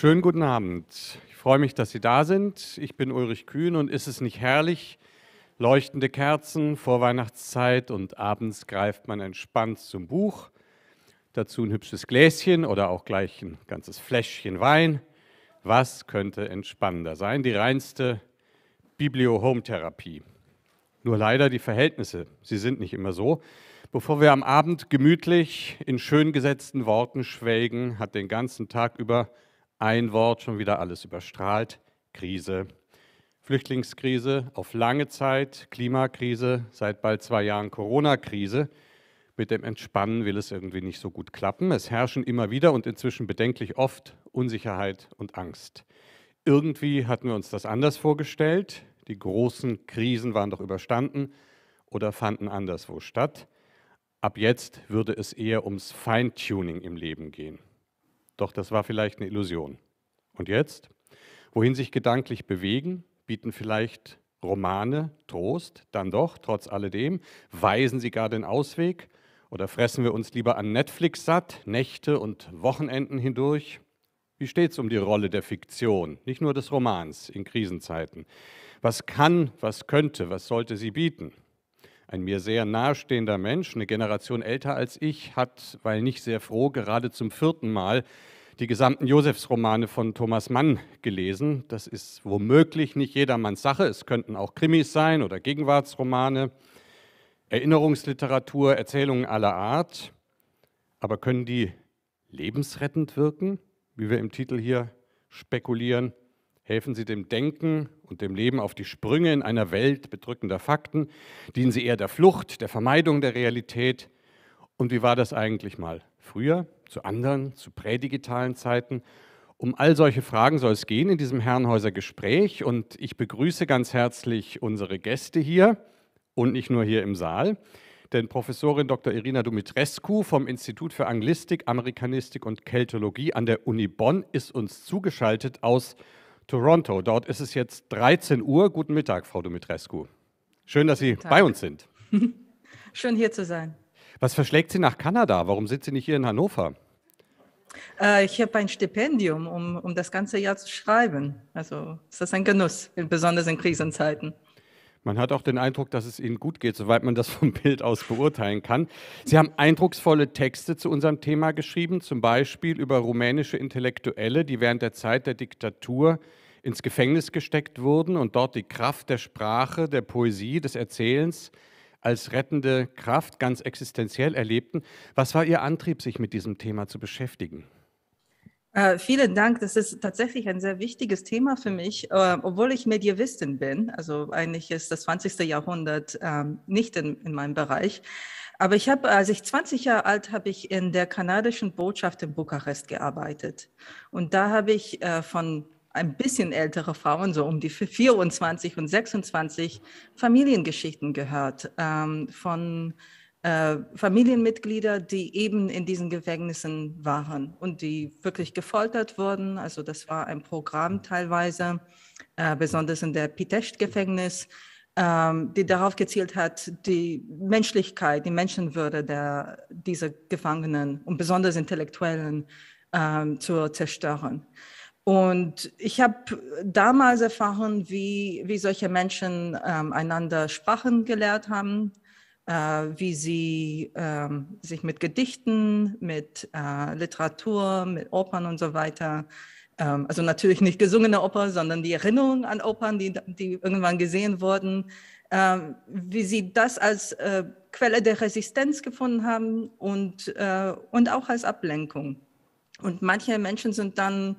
Schönen guten Abend. Ich freue mich, dass Sie da sind. Ich bin Ulrich Kühn und ist es nicht herrlich? Leuchtende Kerzen, Vorweihnachtszeit und abends greift man entspannt zum Buch. Dazu ein hübsches Gläschen oder auch gleich ein ganzes Fläschchen Wein. Was könnte entspannender sein? Die reinste biblio home Nur leider die Verhältnisse, sie sind nicht immer so. Bevor wir am Abend gemütlich in schön gesetzten Worten schwelgen, hat den ganzen Tag über ein Wort schon wieder alles überstrahlt. Krise. Flüchtlingskrise auf lange Zeit, Klimakrise, seit bald zwei Jahren Corona-Krise. Mit dem Entspannen will es irgendwie nicht so gut klappen. Es herrschen immer wieder und inzwischen bedenklich oft Unsicherheit und Angst. Irgendwie hatten wir uns das anders vorgestellt. Die großen Krisen waren doch überstanden oder fanden anderswo statt. Ab jetzt würde es eher ums Feintuning im Leben gehen. Doch das war vielleicht eine Illusion. Und jetzt? Wohin sich gedanklich bewegen, bieten vielleicht Romane Trost, dann doch, trotz alledem, weisen sie gar den Ausweg oder fressen wir uns lieber an Netflix satt, Nächte und Wochenenden hindurch? Wie steht es um die Rolle der Fiktion, nicht nur des Romans in Krisenzeiten? Was kann, was könnte, was sollte sie bieten? ein mir sehr nahestehender Mensch, eine Generation älter als ich, hat, weil nicht sehr froh, gerade zum vierten Mal die gesamten Josefsromane von Thomas Mann gelesen. Das ist womöglich nicht jedermanns Sache. Es könnten auch Krimis sein oder Gegenwartsromane, Erinnerungsliteratur, Erzählungen aller Art. Aber können die lebensrettend wirken, wie wir im Titel hier spekulieren? helfen sie dem Denken und dem Leben auf die Sprünge in einer Welt bedrückender Fakten, dienen sie eher der Flucht, der Vermeidung der Realität. Und wie war das eigentlich mal früher, zu anderen, zu prädigitalen Zeiten? Um all solche Fragen soll es gehen in diesem Herrenhäuser Gespräch und ich begrüße ganz herzlich unsere Gäste hier und nicht nur hier im Saal. Denn Professorin Dr. Irina Dumitrescu vom Institut für Anglistik, Amerikanistik und Keltologie an der Uni Bonn ist uns zugeschaltet aus Toronto. Dort ist es jetzt 13 Uhr. Guten Mittag, Frau Dumitrescu. Schön, dass Sie bei uns sind. Schön hier zu sein. Was verschlägt Sie nach Kanada? Warum sind Sie nicht hier in Hannover? Äh, ich habe ein Stipendium, um, um das ganze Jahr zu schreiben. Also ist das ein Genuss, besonders in Krisenzeiten. Man hat auch den Eindruck, dass es Ihnen gut geht, soweit man das vom Bild aus beurteilen kann. Sie haben eindrucksvolle Texte zu unserem Thema geschrieben, zum Beispiel über rumänische Intellektuelle, die während der Zeit der Diktatur ins Gefängnis gesteckt wurden und dort die Kraft der Sprache, der Poesie, des Erzählens als rettende Kraft ganz existenziell erlebten. Was war Ihr Antrieb, sich mit diesem Thema zu beschäftigen? Äh, vielen Dank. Das ist tatsächlich ein sehr wichtiges Thema für mich, äh, obwohl ich Medievistin bin. Also eigentlich ist das 20. Jahrhundert äh, nicht in, in, meinem Bereich. Aber ich habe, als ich 20 Jahre alt habe ich in der kanadischen Botschaft in Bukarest gearbeitet. Und da habe ich äh, von ein bisschen ältere Frauen, so um die 24 und 26, Familiengeschichten gehört ähm, von äh, Familienmitglieder, die eben in diesen Gefängnissen waren und die wirklich gefoltert wurden. Also das war ein Programm teilweise, äh, besonders in der Pitecht-Gefängnis, äh, die darauf gezielt hat, die Menschlichkeit, die Menschenwürde der, dieser Gefangenen und besonders Intellektuellen ähm, zu zerstören. Und ich habe damals erfahren, wie, wie solche Menschen ähm, einander Sprachen gelehrt haben, äh, wie sie ähm, sich mit Gedichten, mit äh, Literatur, mit Opern und so weiter, ähm, also natürlich nicht gesungene Oper, sondern die Erinnerung an Opern, die, die irgendwann gesehen wurden, ähm, wie sie das als äh, Quelle der Resistenz gefunden haben und, äh, und auch als Ablenkung. Und manche Menschen sind dann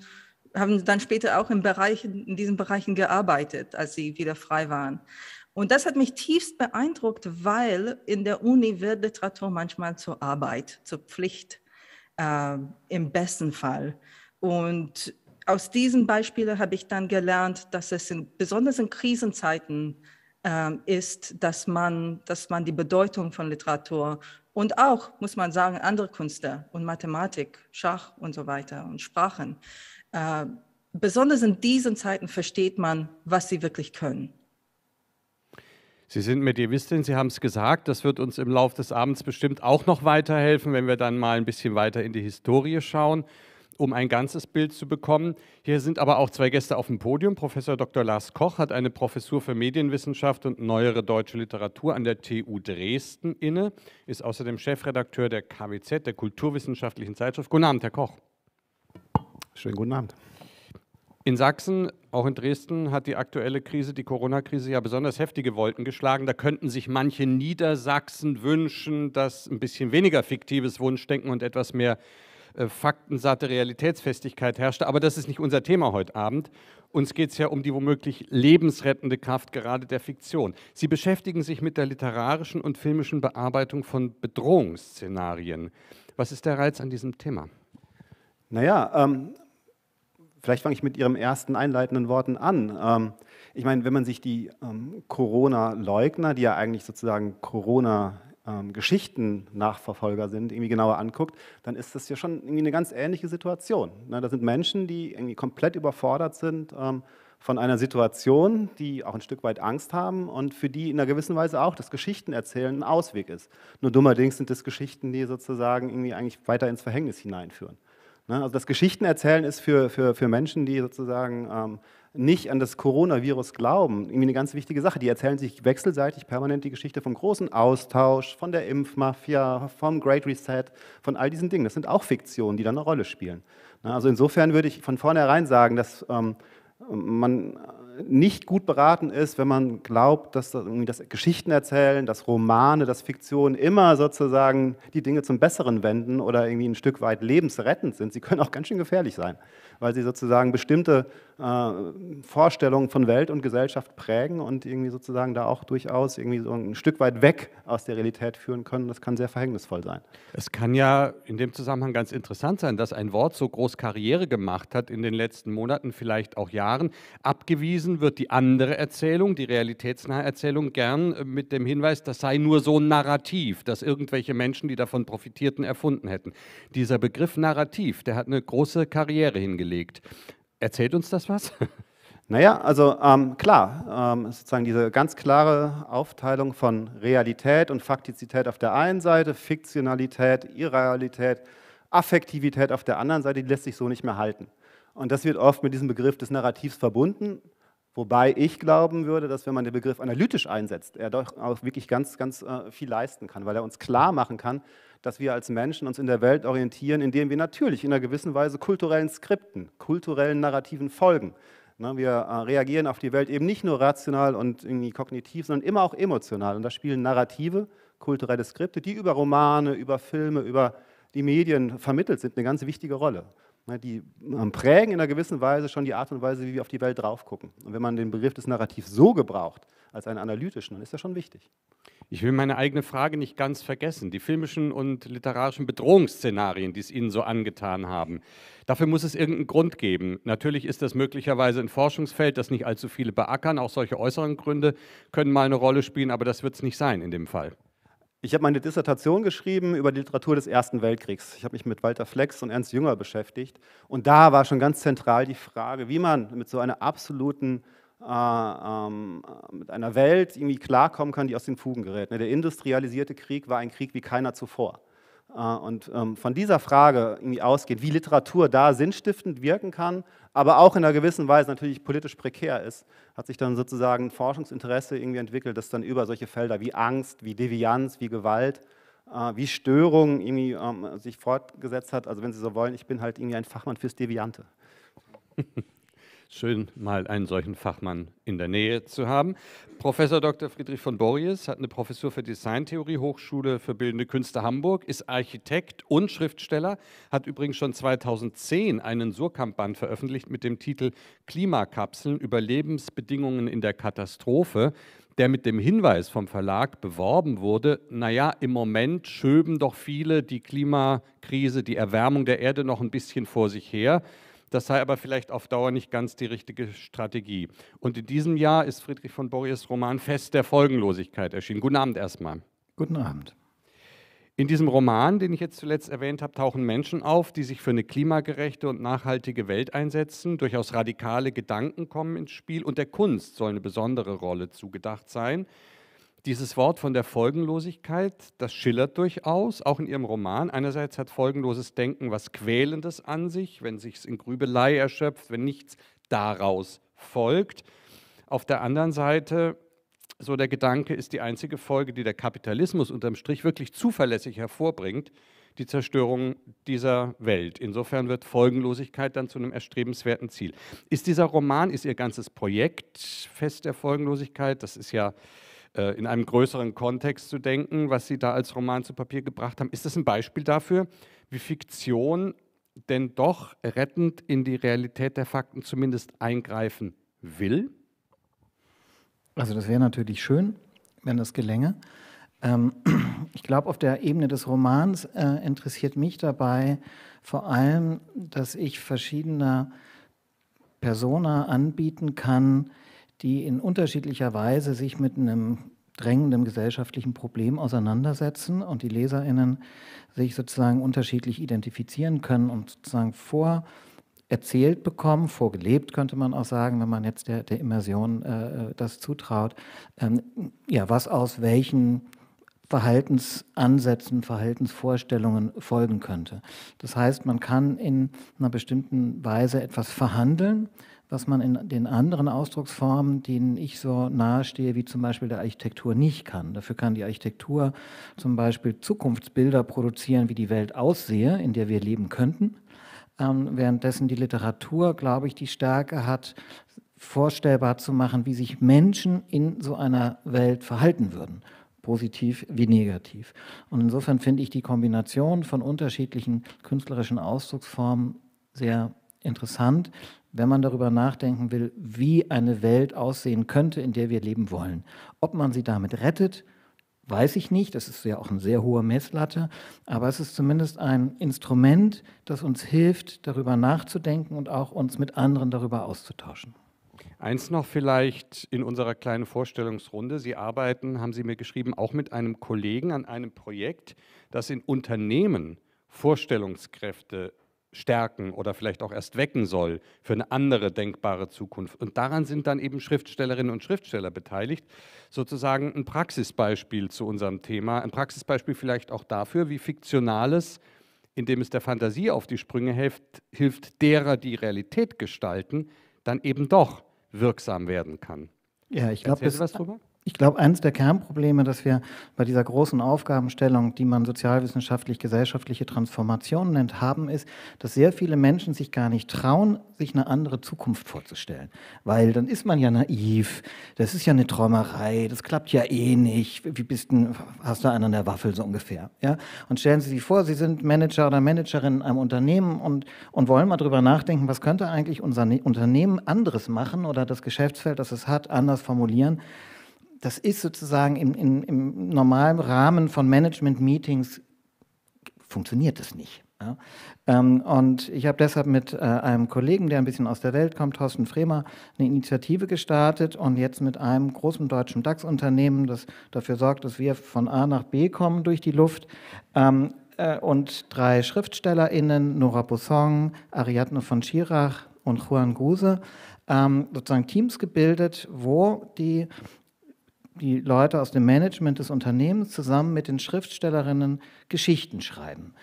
haben dann später auch im Bereich, in diesen Bereichen gearbeitet, als sie wieder frei waren. Und das hat mich tiefst beeindruckt, weil in der Uni wird Literatur manchmal zur Arbeit, zur Pflicht äh, im besten Fall. Und aus diesen Beispielen habe ich dann gelernt, dass es in, besonders in Krisenzeiten äh, ist, dass man, dass man die Bedeutung von Literatur und auch, muss man sagen, andere Künste und Mathematik, Schach und so weiter und Sprachen, äh, besonders in diesen Zeiten versteht man, was sie wirklich können. Sie sind Medievistin, Sie haben es gesagt, das wird uns im Laufe des Abends bestimmt auch noch weiterhelfen, wenn wir dann mal ein bisschen weiter in die Historie schauen, um ein ganzes Bild zu bekommen. Hier sind aber auch zwei Gäste auf dem Podium. Professor Dr. Lars Koch hat eine Professur für Medienwissenschaft und neuere deutsche Literatur an der TU Dresden inne, ist außerdem Chefredakteur der KWZ, der Kulturwissenschaftlichen Zeitschrift. Guten Abend, Herr Koch. Schönen guten Abend. In Sachsen, auch in Dresden, hat die aktuelle Krise, die Corona-Krise, ja besonders heftige Wolken geschlagen. Da könnten sich manche Niedersachsen wünschen, dass ein bisschen weniger fiktives Wunschdenken und etwas mehr äh, faktensatte Realitätsfestigkeit herrschte. Aber das ist nicht unser Thema heute Abend. Uns geht es ja um die womöglich lebensrettende Kraft gerade der Fiktion. Sie beschäftigen sich mit der literarischen und filmischen Bearbeitung von Bedrohungsszenarien. Was ist der Reiz an diesem Thema? Naja, ähm, Vielleicht fange ich mit Ihrem ersten einleitenden Worten an. Ähm, ich meine, wenn man sich die ähm, Corona-Leugner, die ja eigentlich sozusagen Corona ähm, Geschichten-Nachverfolger sind, irgendwie genauer anguckt, dann ist das ja schon irgendwie eine ganz ähnliche Situation. Ne? Das sind Menschen, die irgendwie komplett überfordert sind von einer Situation, die auch ein Stück weit Angst haben und für die in einer gewissen Weise auch das Geschichtenerzählen ein Ausweg ist. Nur dummerdings sind das Geschichten, die sozusagen irgendwie eigentlich weiter ins Verhängnis hineinführen. Ne? Also das Geschichtenerzählen ist für, für, für Menschen, die sozusagen ähm, nicht an das Coronavirus glauben, irgendwie eine ganz wichtige Sache. Die erzählen sich wechselseitig permanent die Geschichte vom großen Austausch, von der Impfmafia, vom Great Reset, von all diesen Dingen. Das sind auch Fiktionen, die da eine Rolle spielen. Ne? Also insofern würde ich von vornherein sagen, dass ähm, man nicht gut beraten ist, wenn man glaubt, dass das Geschichten erzählen, dass Romane, dass Fiktion immer sozusagen die Dinge zum Besseren wenden oder irgendwie ein Stück weit lebensrettend sind. Sie können auch ganz schön gefährlich sein, weil sie sozusagen bestimmte äh, Vorstellungen von Welt und Gesellschaft prägen und irgendwie sozusagen da auch durchaus irgendwie so ein Stück weit weg aus der Realität führen können. Das kann sehr verhängnisvoll sein. Es kann ja in dem Zusammenhang ganz interessant sein, dass ein Wort so groß Karriere gemacht hat in den letzten Monaten, vielleicht auch Jahren. Abgewiesen wird die andere Erzählung, die realitätsnahe Erzählung, gern mit dem Hinweis, das sei nur so ein Narrativ, das irgendwelche Menschen, die davon profitierten, erfunden hätten. Dieser Begriff Narrativ, der hat eine große Karriere hingelegt. Erzählt uns das was? Naja, also ähm, klar, ähm, sozusagen diese ganz klare Aufteilung von Realität und Faktizität auf der einen Seite, Fiktionalität, Irrealität, Affektivität auf der anderen Seite, die lässt sich so nicht mehr halten. Und das wird oft mit diesem Begriff des Narrativs verbunden, wobei ich glauben würde, dass wenn man den Begriff analytisch einsetzt, er doch auch wirklich ganz, ganz äh, viel leisten kann, weil er uns klar machen kann, dass wir als Menschen uns in der Welt orientieren, indem wir natürlich in einer gewissen Weise kulturellen Skripten, kulturellen Narrativen folgen. Ne, wir äh, reagieren auf die Welt eben nicht nur rational und irgendwie kognitiv, sondern immer auch emotional. Und da spielen Narrative, kulturelle Skripte, die über Romane, über Filme, über die Medien vermittelt sind, eine ganz wichtige Rolle. Ne, die ähm, prägen in einer gewissen Weise schon die Art und Weise, wie wir auf die Welt drauf gucken. Und wenn man den Begriff des Narrativs so gebraucht, als einen analytischen, dann ist das schon wichtig. Ich will meine eigene Frage nicht ganz vergessen. Die filmischen und literarischen Bedrohungsszenarien, die es Ihnen so angetan haben. Dafür muss es irgendeinen Grund geben. Natürlich ist das möglicherweise ein Forschungsfeld, das nicht allzu viele beackern. Auch solche äußeren Gründe können mal eine Rolle spielen, aber das wird es nicht sein in dem Fall. Ich habe meine Dissertation geschrieben über die Literatur des Ersten Weltkriegs. Ich habe mich mit Walter Flex und Ernst Jünger beschäftigt. Und da war schon ganz zentral die Frage, wie man mit so einer absoluten äh, ähm, äh, mit einer Welt irgendwie klarkommen kann, die aus den Fugen gerät. Ne, der industrialisierte Krieg war ein Krieg wie keiner zuvor. Äh, und ähm, von dieser Frage irgendwie ausgeht, wie Literatur da sinnstiftend wirken kann, aber auch in einer gewissen Weise natürlich politisch prekär ist, hat sich dann sozusagen Forschungsinteresse irgendwie entwickelt, das dann über solche Felder wie Angst, wie Devianz, wie Gewalt, wie Störungen irgendwie ähm, sich fortgesetzt hat. Also wenn Sie so wollen, ich bin halt irgendwie ein Fachmann fürs Deviante. Schön, mal einen solchen Fachmann in der Nähe zu haben. Professor Dr. Friedrich von Borries hat eine Professur für Designtheorie, Hochschule für Bildende Künste Hamburg, ist Architekt und Schriftsteller, hat übrigens schon 2010 einen Surkamp-Band veröffentlicht mit dem Titel Klimakapseln, Überlebensbedingungen in der Katastrophe der mit dem Hinweis vom Verlag beworben wurde, naja, im Moment schöben doch viele die Klimakrise, die Erwärmung der Erde noch ein bisschen vor sich her. Das sei aber vielleicht auf Dauer nicht ganz die richtige Strategie. Und in diesem Jahr ist Friedrich von Borries Roman Fest der Folgenlosigkeit erschienen. Guten Abend erstmal. Guten Abend. In diesem Roman, den ich jetzt zuletzt erwähnt habe, tauchen Menschen auf, die sich für eine klimagerechte und nachhaltige Welt einsetzen. Durchaus radikale Gedanken kommen ins Spiel und der Kunst soll eine besondere Rolle zugedacht sein. Dieses Wort von der Folgenlosigkeit, das schillert durchaus, auch in ihrem Roman. Einerseits hat folgenloses Denken was Quälendes an sich, wenn sich's in Grübelei erschöpft, wenn nichts daraus folgt. Auf der anderen Seite, so der Gedanke, ist die einzige Folge, die der Kapitalismus unterm Strich wirklich zuverlässig hervorbringt, die Zerstörung dieser Welt. Insofern wird Folgenlosigkeit dann zu einem erstrebenswerten Ziel. Ist dieser Roman, ist Ihr ganzes Projekt fest der Folgenlosigkeit? Das ist ja äh, in einem größeren Kontext zu denken, was Sie da als Roman zu Papier gebracht haben. Ist das ein Beispiel dafür, wie Fiktion denn doch rettend in die Realität der Fakten zumindest eingreifen will? Also das wäre natürlich schön, wenn das gelänge. Ähm, ich glaube, auf der Ebene des Romans äh, interessiert mich dabei vor allem, dass ich verschiedener Persona anbieten kann, die in unterschiedlicher Weise sich mit einem drängenden gesellschaftlichen Problem auseinandersetzen und die Leserinnen sich sozusagen unterschiedlich identifizieren können und sozusagen vor erzählt bekommen, vorgelebt könnte man auch sagen, wenn man jetzt der, der Immersion äh, äh, das zutraut, ähm, ja, was aus welchen Verhaltensansätzen, Verhaltensvorstellungen folgen könnte. Das heißt, man kann in einer bestimmten Weise etwas verhandeln, was man in den anderen Ausdrucksformen, denen ich so nahestehe, wie zum Beispiel der Architektur, nicht kann. Dafür kann die Architektur zum Beispiel Zukunftsbilder produzieren, wie die Welt aussehe, in der wir leben könnten. Ähm, währenddessen die Literatur, glaube ich, die Stärke hat, vorstellbar zu machen, wie sich Menschen in so einer Welt verhalten würden positiv wie negativ. Und insofern finde ich die Kombination von unterschiedlichen künstlerischen Ausdrucksformen sehr interessant, wenn man darüber nachdenken will, wie eine Welt aussehen könnte, in der wir leben wollen. Ob man sie damit rettet, weiß ich nicht. Das ist ja auch eine sehr hohe Messlatte. Aber es ist zumindest ein Instrument, das uns hilft, darüber nachzudenken und auch uns mit anderen darüber auszutauschen. Eins noch vielleicht in unserer kleinen Vorstellungsrunde. Sie arbeiten, haben Sie mir geschrieben, auch mit einem Kollegen an einem Projekt, das in Unternehmen Vorstellungskräfte stärken oder vielleicht auch erst wecken soll für eine andere denkbare Zukunft. Und daran sind dann eben Schriftstellerinnen und Schriftsteller beteiligt. Sozusagen ein Praxisbeispiel zu unserem Thema, ein Praxisbeispiel vielleicht auch dafür, wie Fiktionales, indem es der Fantasie auf die Sprünge hilft, hilft derer, die Realität gestalten, dann eben doch wirksam werden kann. Ja, ich glaube, das, ich glaube, eines der Kernprobleme, dass wir bei dieser großen Aufgabenstellung, die man sozialwissenschaftlich-gesellschaftliche Transformation nennt, haben, ist, dass sehr viele Menschen sich gar nicht trauen, sich eine andere Zukunft vorzustellen. Weil dann ist man ja naiv, das ist ja eine Träumerei, das klappt ja eh nicht, wie bist du, hast du einen an der Waffel so ungefähr. Ja? Und stellen Sie sich vor, Sie sind Manager oder Managerin in einem Unternehmen und, und wollen mal drüber nachdenken, was könnte eigentlich unser ne-, Unternehmen anderes machen oder das Geschäftsfeld, das es hat, anders formulieren das ist sozusagen im, im, im normalen Rahmen von Management-Meetings funktioniert es nicht. Ja. Ähm, und ich habe deshalb mit äh, einem Kollegen, der ein bisschen aus der Welt kommt, Thorsten Fremer, eine Initiative gestartet und jetzt mit einem großen deutschen DAX-Unternehmen, das dafür sorgt, dass wir von A nach B kommen durch die Luft. Ähm, äh, und drei SchriftstellerInnen, Nora Bussong, Ariadne von Schirach und Juan Guse, ähm, sozusagen Teams gebildet, wo die die Leute aus dem Management des Unternehmens zusammen mit den Schriftstellerinnen Geschichten schreiben.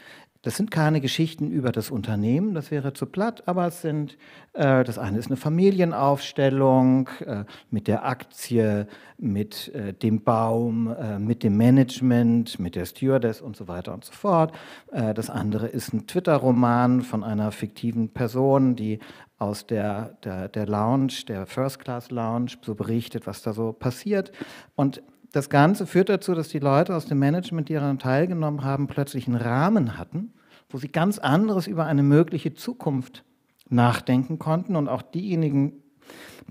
Das sind keine Geschichten über das Unternehmen, das wäre zu platt, aber es sind, äh, das eine ist eine Familienaufstellung äh, mit der Aktie, mit äh, dem Baum, äh, mit dem Management, mit der Stewardess und so weiter und so fort. Äh, das andere ist ein Twitter-Roman von einer fiktiven Person, die aus der, der, der Lounge, der First Class Lounge, so berichtet, was da so passiert. Und das Ganze führt dazu, dass die Leute aus dem Management, die daran teilgenommen haben, plötzlich einen Rahmen hatten, wo sie ganz anderes über eine mögliche Zukunft nachdenken konnten. Und auch diejenigen,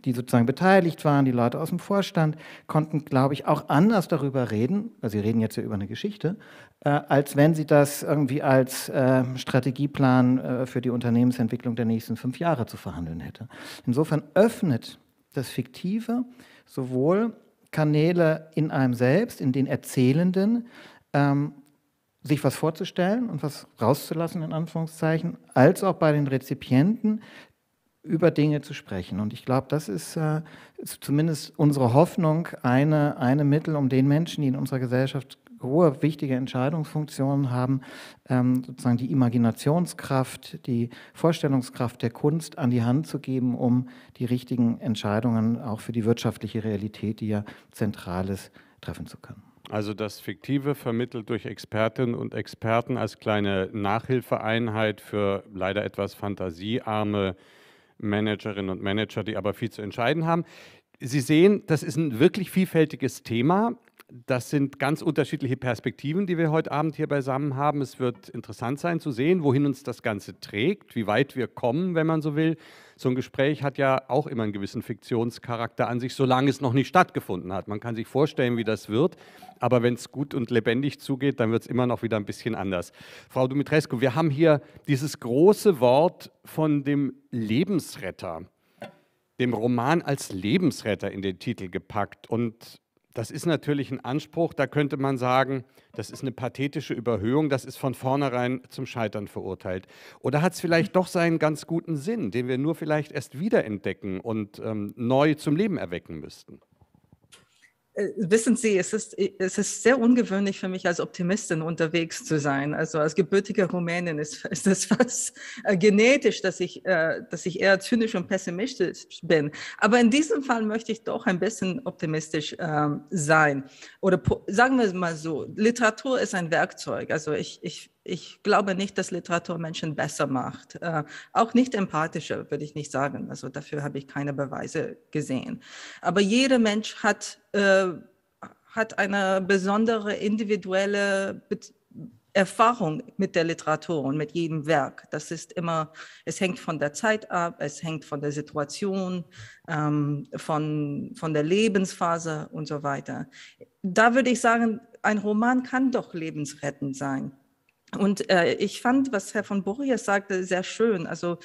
die sozusagen beteiligt waren, die Leute aus dem Vorstand, konnten, glaube ich, auch anders darüber reden. Also sie reden jetzt ja über eine Geschichte, äh, als wenn sie das irgendwie als äh, Strategieplan äh, für die Unternehmensentwicklung der nächsten fünf Jahre zu verhandeln hätte. Insofern öffnet das Fiktive sowohl Kanäle in einem selbst, in den Erzählenden, ähm, sich was vorzustellen und was rauszulassen, in Anführungszeichen, als auch bei den Rezipienten über Dinge zu sprechen. Und ich glaube, das ist, äh, ist, zumindest unsere Hoffnung, eine, eine Mittel, um den Menschen, die in unserer Gesellschaft hohe, wichtige Entscheidungsfunktionen haben, ähm, sozusagen die Imaginationskraft, die Vorstellungskraft der Kunst an die Hand zu geben, um die richtigen Entscheidungen auch für die wirtschaftliche Realität, die ja zentral ist, treffen zu können. Also das Fiktive vermittelt durch Expertinnen und Experten als kleine Nachhilfeeinheit für leider etwas fantasiearme Managerinnen und Manager, die aber viel zu entscheiden haben. Sie sehen, das ist ein wirklich vielfältiges Thema. Das sind ganz unterschiedliche Perspektiven, die wir heute Abend hier beisammen haben. Es wird interessant sein zu sehen, wohin uns das Ganze trägt, wie weit wir kommen, wenn man so will. So ein Gespräch hat ja auch immer einen gewissen Fiktionscharakter an sich, solange es noch nicht stattgefunden hat. Man kann sich vorstellen, wie das wird, aber wenn es gut und lebendig zugeht, dann wird es immer noch wieder ein bisschen anders. Frau Dumitrescu, wir haben hier dieses große Wort von dem Lebensretter, dem Roman als Lebensretter in den Titel gepackt und das ist natürlich ein Anspruch, da könnte man sagen, das ist eine pathetische Überhöhung, das ist von vornherein zum Scheitern verurteilt. Oder hat es vielleicht doch seinen ganz guten Sinn, den wir nur vielleicht erst wiederentdecken und ähm, neu zum Leben erwecken müssten? Äh, wissen Sie, es ist, äh, es ist sehr ungewöhnlich für mich, als Optimistin unterwegs zu sein. Also als gebürtige Rumänin ist, ist das fast äh, genetisch, dass ich, dass ich eher zynisch und pessimistisch bin. Aber in diesem Fall möchte ich doch ein bisschen optimistisch ähm, sein. Oder sagen wir es mal so, Literatur ist ein Werkzeug. Also ich, ich ich glaube nicht, dass Literatur Menschen besser macht. Äh, auch nicht empathischer, würde ich nicht sagen. Also dafür habe ich keine Beweise gesehen. Aber jeder Mensch hat, äh, hat eine besondere individuelle Be Erfahrung mit der Literatur und mit jedem Werk. Das ist immer, es hängt von der Zeit ab, es hängt von der Situation, ähm, von, von der Lebensphase und so weiter. Da würde ich sagen, ein Roman kann doch lebensrettend sein. Und äh, ich fand, was Herr von Borries sagte, sehr schön. Also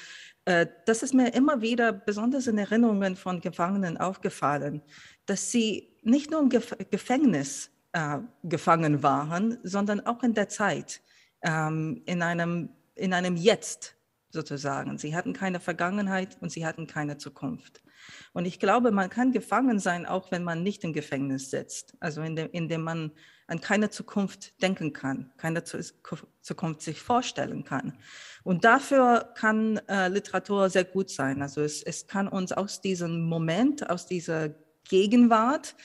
äh, das ist mir immer wieder besonders in Erinnerungen von Gefangenen aufgefallen, dass sie nicht nur im Gef Gefängnis äh, gefangen waren, sondern auch in der Zeit, ähm, in, einem, in einem Jetzt sozusagen. Sie hatten keine Vergangenheit und sie hatten keine Zukunft. Und ich glaube, man kann gefangen sein, auch wenn man nicht im Gefängnis sitzt, also indem, indem man an keine Zukunft denken kann, keine Zukunft sich vorstellen kann. Und dafür kann äh, Literatur sehr gut sein. Also es, es kann uns aus diesem Moment, aus dieser Gegenwart,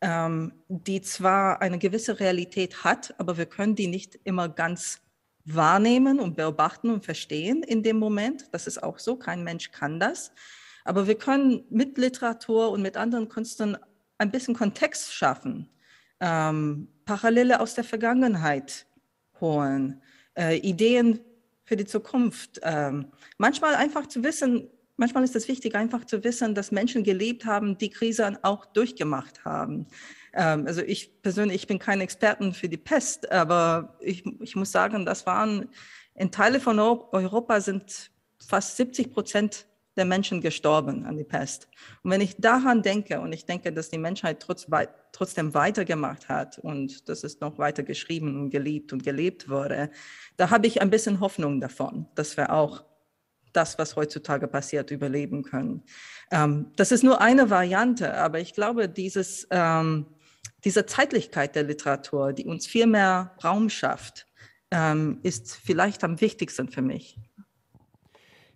ähm, die zwar eine gewisse Realität hat, aber wir können die nicht immer ganz wahrnehmen und beobachten und verstehen in dem Moment. Das ist auch so, kein Mensch kann das. Aber wir können mit Literatur und mit anderen Künstlern ein bisschen Kontext schaffen ähm, Parallele aus der Vergangenheit holen, äh, Ideen für die Zukunft. Ähm, manchmal einfach zu wissen, manchmal ist es wichtig, einfach zu wissen, dass Menschen gelebt haben, die Krisen auch durchgemacht haben. Ähm, also ich persönlich, ich bin kein Experten für die Pest, aber ich, ich muss sagen, das waren in Teile von Europa sind fast 70 Prozent der Menschen gestorben an die Pest. Und wenn ich daran denke und ich denke, dass die Menschheit trotz, trotzdem weitergemacht hat und dass es noch weiter geschrieben und geliebt und gelebt wurde, da habe ich ein bisschen Hoffnung davon, dass wir auch das, was heutzutage passiert, überleben können. Ähm, das ist nur eine Variante, aber ich glaube, dieses, ähm, diese Zeitlichkeit der Literatur, die uns viel mehr Raum schafft, ähm, ist vielleicht am wichtigsten für mich.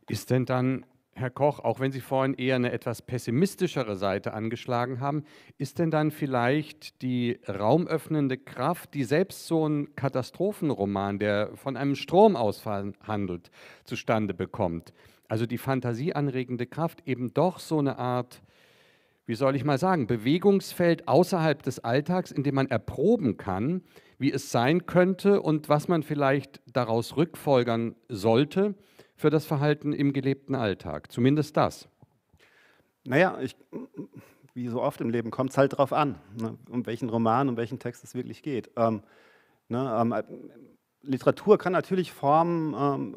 Ist denn dann Herr Koch, auch wenn Sie vorhin eher eine etwas pessimistischere Seite angeschlagen haben, ist denn dann vielleicht die raumöffnende Kraft, die selbst so ein Katastrophenroman, der von einem Stromausfall handelt, zustande bekommt? Also die fantasieanregende Kraft eben doch so eine Art, wie soll ich mal sagen, Bewegungsfeld außerhalb des Alltags, in dem man erproben kann, wie es sein könnte und was man vielleicht daraus rückfolgern sollte für das Verhalten im gelebten Alltag? Zumindest das. Naja, ich, wie so oft im Leben kommt es halt darauf an, ne, um welchen Roman, um welchen Text es wirklich geht. Ähm, ne, ähm, äh, Literatur kann natürlich Formen ähm,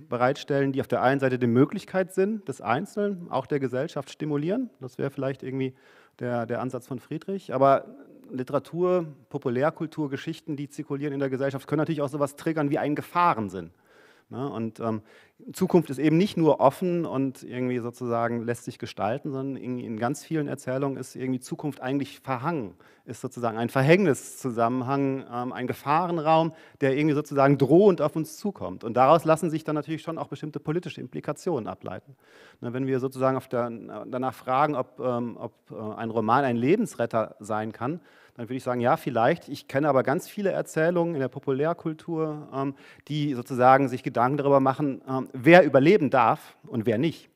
äh, bereitstellen, die auf der einen Seite den Möglichkeitssinn des Einzelnen, auch der Gesellschaft stimulieren. Das wäre vielleicht irgendwie der, der Ansatz von Friedrich. Aber Literatur, Populärkultur, Geschichten, die zirkulieren in der Gesellschaft, können natürlich auch sowas triggern wie einen Gefahrensinn. Ne? Und ähm, Zukunft ist eben nicht nur offen und irgendwie sozusagen lässt sich gestalten, sondern in ganz vielen Erzählungen ist irgendwie Zukunft eigentlich verhangen, ist sozusagen ein Verhängniszusammenhang, ähm, ein Gefahrenraum, der irgendwie sozusagen drohend auf uns zukommt. Und daraus lassen sich dann natürlich schon auch bestimmte politische Implikationen ableiten. Ne? Wenn wir sozusagen der, danach fragen, ob, ähm, ob äh, ein Roman ein Lebensretter sein kann, dann würde ich sagen, ja, vielleicht. Ich kenne aber ganz viele Erzählungen in der Populärkultur, ähm, die sozusagen sich Gedanken darüber machen, ähm, wer überleben darf und wer nicht.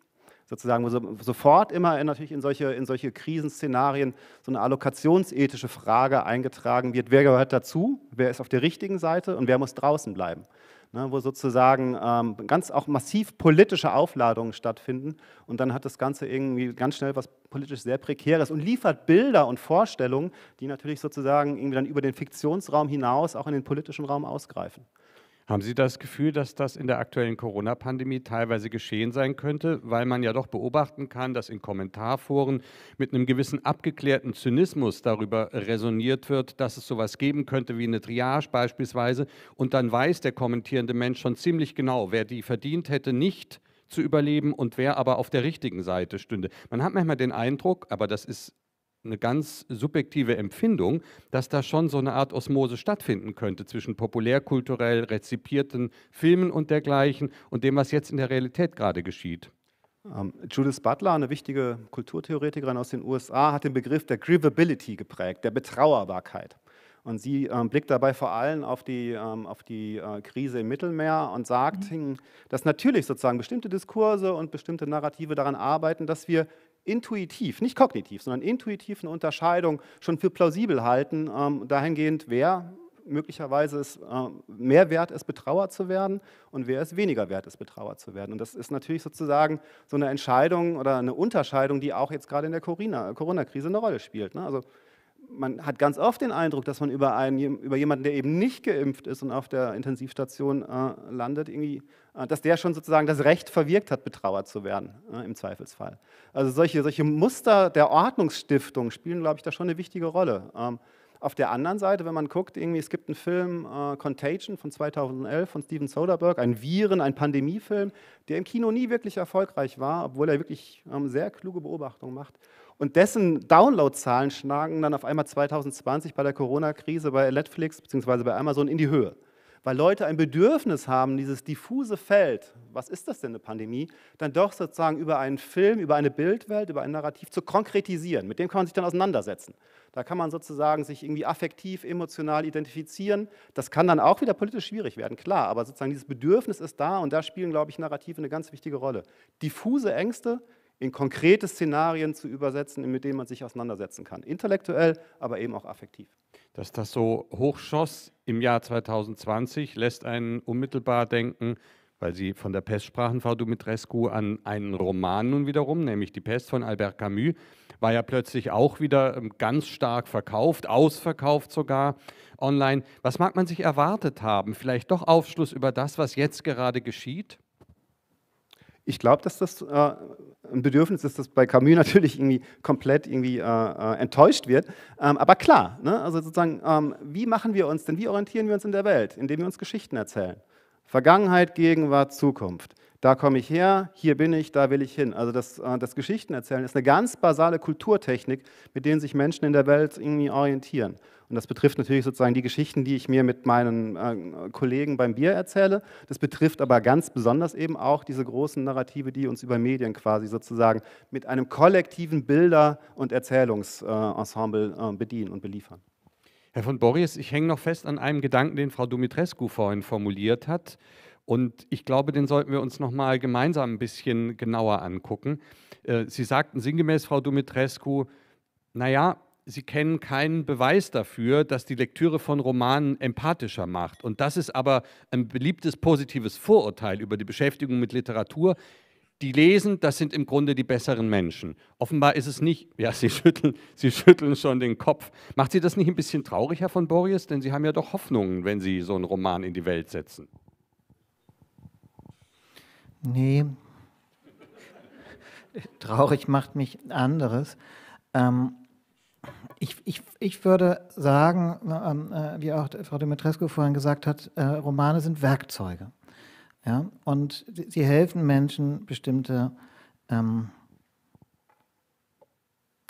Sozusagen wo sofort immer in, natürlich in solche, in solche Krisenszenarien so eine allokationsethische Frage eingetragen wird, wer gehört dazu, wer ist auf der richtigen Seite und wer muss draußen bleiben ne, wo sozusagen ähm, ganz auch massiv politische Aufladungen stattfinden. Und dann hat das Ganze irgendwie ganz schnell was politisch sehr Prekäres und liefert Bilder und Vorstellungen, die natürlich sozusagen irgendwie dann über den Fiktionsraum hinaus auch in den politischen Raum ausgreifen. Haben Sie das Gefühl, dass das in der aktuellen Corona-Pandemie teilweise geschehen sein könnte, weil man ja doch beobachten kann, dass in Kommentarforen mit einem gewissen abgeklärten Zynismus darüber resoniert wird, dass es sowas geben könnte wie eine Triage beispielsweise und dann weiß der kommentierende Mensch schon ziemlich genau, wer die verdient hätte, nicht zu überleben und wer aber auf der richtigen Seite stünde. Man hat manchmal den Eindruck, aber das ist eine ganz subjektive Empfindung, dass da schon so eine Art Osmose stattfinden könnte zwischen populärkulturell rezipierten Filmen und dergleichen und dem, was jetzt in der Realität gerade geschieht. Um, ähm, Judith Butler, eine wichtige Kulturtheoretikerin aus den USA, hat den Begriff der Grievability geprägt, der Betrauerbarkeit. Und sie ähm, blickt dabei vor allem auf die, ähm, auf die äh, Krise im Mittelmeer und sagt, mhm. Hm, dass natürlich sozusagen bestimmte Diskurse und bestimmte Narrative daran arbeiten, dass wir intuitiv, nicht kognitiv, sondern intuitiv eine Unterscheidung schon für plausibel halten, ähm, dahingehend, wer möglicherweise es äh, mehr wert ist, betrauert zu werden und wer es weniger wert ist, betrauert zu werden. Und das ist natürlich sozusagen so eine Entscheidung oder eine Unterscheidung, die auch jetzt gerade in der Corona-Krise eine Rolle spielt. Ne? Also man hat ganz oft den Eindruck, dass man über, einen, über jemanden, der eben nicht geimpft ist und auf der Intensivstation äh, landet, irgendwie, äh, dass der schon sozusagen das Recht verwirkt hat, betrauert zu werden, äh, im Zweifelsfall. Also solche, solche Muster der Ordnungsstiftung spielen, glaube ich, da schon eine wichtige Rolle. Ähm, auf der anderen Seite, wenn man guckt, irgendwie, es gibt einen Film äh, Contagion von 2011 von Steven Soderbergh, ein Viren, ein Pandemiefilm, der im Kino nie wirklich erfolgreich war, obwohl er wirklich ähm, sehr kluge Beobachtungen macht. Und dessen Downloadzahlen schlagen dann auf einmal 2020 bei der Corona-Krise bei Netflix bzw. bei Amazon in die Höhe. Weil Leute ein Bedürfnis haben, dieses diffuse Feld, was ist das denn eine Pandemie, dann doch sozusagen über einen Film, über eine Bildwelt, über ein Narrativ zu konkretisieren. Mit dem kann man sich dann auseinandersetzen. Da kann man sozusagen sich irgendwie affektiv, emotional identifizieren. Das kann dann auch wieder politisch schwierig werden, klar. Aber sozusagen dieses Bedürfnis ist da und da spielen, glaube ich, Narrative eine ganz wichtige Rolle. Diffuse Ängste, in konkrete Szenarien zu übersetzen, mit denen man sich auseinandersetzen kann. Intellektuell, aber eben auch affektiv. Dass das so hochschoss im Jahr 2020, lässt einen unmittelbar denken, weil Sie von der Pest sprachen, Frau Dumitrescu, an einen Roman nun wiederum, nämlich Die Pest von Albert Camus, war ja plötzlich auch wieder ähm, ganz stark verkauft, ausverkauft sogar online. Was mag man sich erwartet haben? Vielleicht doch Aufschluss über das, was jetzt gerade geschieht? ich glaube, dass das äh, ein Bedürfnis ist, das bei Camus natürlich irgendwie komplett irgendwie äh, äh, enttäuscht wird. Ähm, aber klar, ne? also sozusagen, ähm, wie machen wir uns denn, wie orientieren wir uns in der Welt, indem wir uns Geschichten erzählen? Vergangenheit, Gegenwart, Zukunft. Da komme ich her, hier bin ich, da will ich hin. Also das, äh, das Geschichtenerzählen ist eine ganz basale Kulturtechnik, mit denen sich Menschen in der Welt irgendwie orientieren. Und das betrifft natürlich sozusagen die Geschichten, die ich mir mit meinen äh, Kollegen beim Bier erzähle. Das betrifft aber ganz besonders eben auch diese großen Narrative, die uns über Medien quasi sozusagen mit einem kollektiven Bilder- und Erzählungsensemble äh, bedienen und beliefern. Herr von Boris, ich hänge noch fest an einem Gedanken, den Frau Dumitrescu vorhin formuliert hat. Und ich glaube, den sollten wir uns nochmal gemeinsam ein bisschen genauer angucken. Äh, Sie sagten sinngemäß, Frau Dumitrescu, naja, Sie kennen keinen Beweis dafür, dass die Lektüre von Romanen empathischer macht. Und das ist aber ein beliebtes positives Vorurteil über die Beschäftigung mit Literatur die lesen, das sind im Grunde die besseren Menschen. Offenbar ist es nicht, ja, Sie schütteln, Sie schütteln schon den Kopf. Macht Sie das nicht ein bisschen traurig, Herr von Boris? Denn Sie haben ja doch Hoffnungen, wenn Sie so einen Roman in die Welt setzen. Nee. Traurig macht mich anderes. Ähm, ich, ich, ich würde sagen, ähm, äh, wie auch Frau Dimitrescu vorhin gesagt hat, äh, Romane sind Werkzeuge. Ja? Und sie, sie helfen Menschen, bestimmte ähm,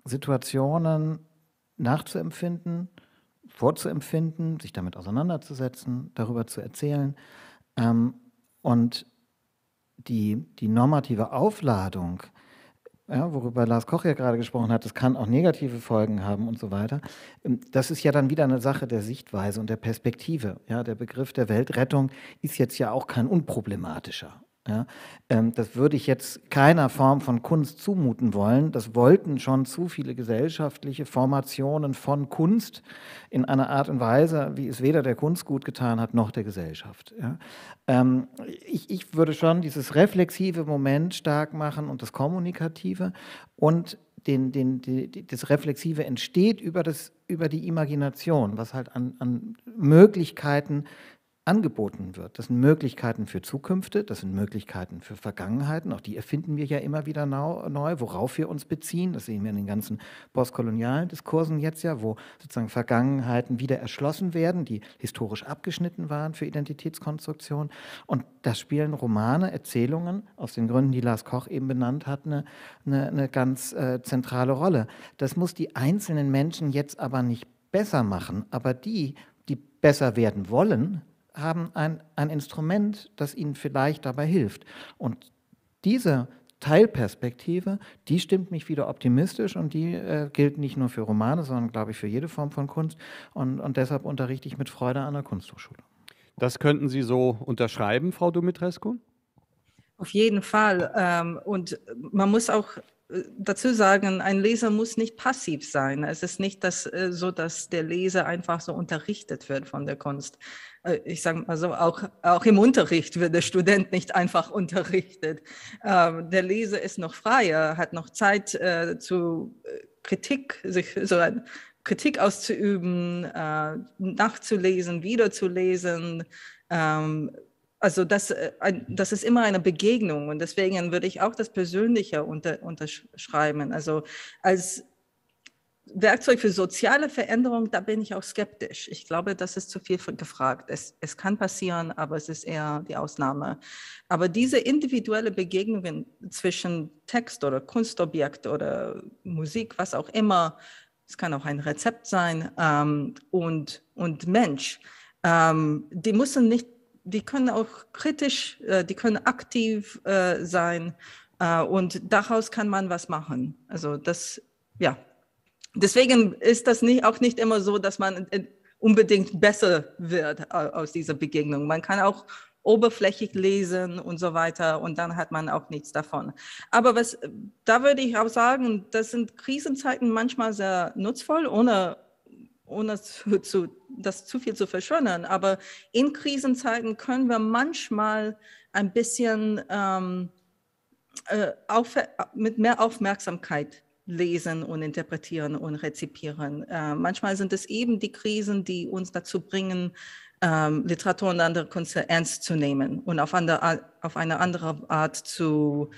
Situationen nachzuempfinden, vorzuempfinden, sich damit auseinanderzusetzen, darüber zu erzählen. Ähm, und die, die normative Aufladung, ja, worüber Lars Koch ja gerade gesprochen hat, das kann auch negative Folgen haben und so weiter. Ähm, das ist ja dann wieder eine Sache der Sichtweise und der Perspektive. Ja, der Begriff der Weltrettung ist jetzt ja auch kein unproblematischer. Ja, ähm, das würde ich jetzt keiner Form von Kunst zumuten wollen. Das wollten schon zu viele gesellschaftliche Formationen von Kunst in einer Art und Weise, wie es weder der Kunst gut getan hat noch der Gesellschaft. Ja, ähm, ich, ich würde schon dieses reflexive Moment stark machen und das Kommunikative und den, den, die, das Reflexive entsteht über, das, über die Imagination, was halt an, an Möglichkeiten angeboten wird. Das sind Möglichkeiten für Zukünfte, das sind Möglichkeiten für Vergangenheiten, auch die erfinden wir ja immer wieder neu, worauf wir uns beziehen. Das sehen wir in den ganzen postkolonialen Diskursen jetzt ja, wo sozusagen Vergangenheiten wieder erschlossen werden, die historisch abgeschnitten waren für Identitätskonstruktion. Und da spielen Romane, Erzählungen, aus den Gründen, die Lars Koch eben benannt hat, eine, eine, eine ganz äh, zentrale Rolle. Das muss die einzelnen Menschen jetzt aber nicht besser machen, aber die, die besser werden wollen, haben ein, ein Instrument, das ihnen vielleicht dabei hilft. Und diese Teilperspektive, die stimmt mich wieder optimistisch und die äh, gilt nicht nur für Romane, sondern glaube ich für jede Form von Kunst. Und, und deshalb unterrichte ich mit Freude an der Kunsthochschule. Das könnten Sie so unterschreiben, Frau Dumitrescu? Auf jeden Fall. Ähm, und man muss auch äh, dazu sagen, ein Leser muss nicht passiv sein. Es ist nicht das, äh, so, dass der Leser einfach so unterrichtet wird von der Kunst. Äh, ich sage mal so, auch, auch im Unterricht wird der Student nicht einfach unterrichtet. Ähm, der Leser ist noch freier, hat noch Zeit äh, zu äh, Kritik, sich so ein, Kritik auszuüben, äh, nachzulesen, wiederzulesen. Ähm, also das, äh, ein, das ist immer eine Begegnung und deswegen würde ich auch das Persönliche unter, unterschreiben. Also als Werkzeug für soziale Veränderung, da bin ich auch skeptisch. Ich glaube, das ist zu viel gefragt. Es, es kann passieren, aber es ist eher die Ausnahme. Aber diese individuelle Begegnungen zwischen Text oder Kunstobjekt oder Musik, was auch immer, es kann auch ein Rezept sein, ähm, und, und Mensch, ähm, die müssen nicht, die können auch kritisch, äh, die können aktiv äh, sein. Äh, und daraus kann man was machen. Also das, ja deswegen ist das nicht, auch nicht immer so, dass man äh, unbedingt besser wird äh, aus dieser Begegnung. Man kann auch oberflächlich lesen und so weiter und dann hat man auch nichts davon. Aber was, da würde ich auch sagen, das sind Krisenzeiten manchmal sehr nutzvoll, ohne, ohne zu, zu, das zu viel zu verschönern. Aber in Krisenzeiten können wir manchmal ein bisschen ähm, äh, auf, mit mehr Aufmerksamkeit lesen und interpretieren und rezipieren. Äh, manchmal sind es eben die Krisen, die uns dazu bringen, ähm, Literatur und andere Künste ernst zu nehmen und auf, andere, auf eine andere Art zu,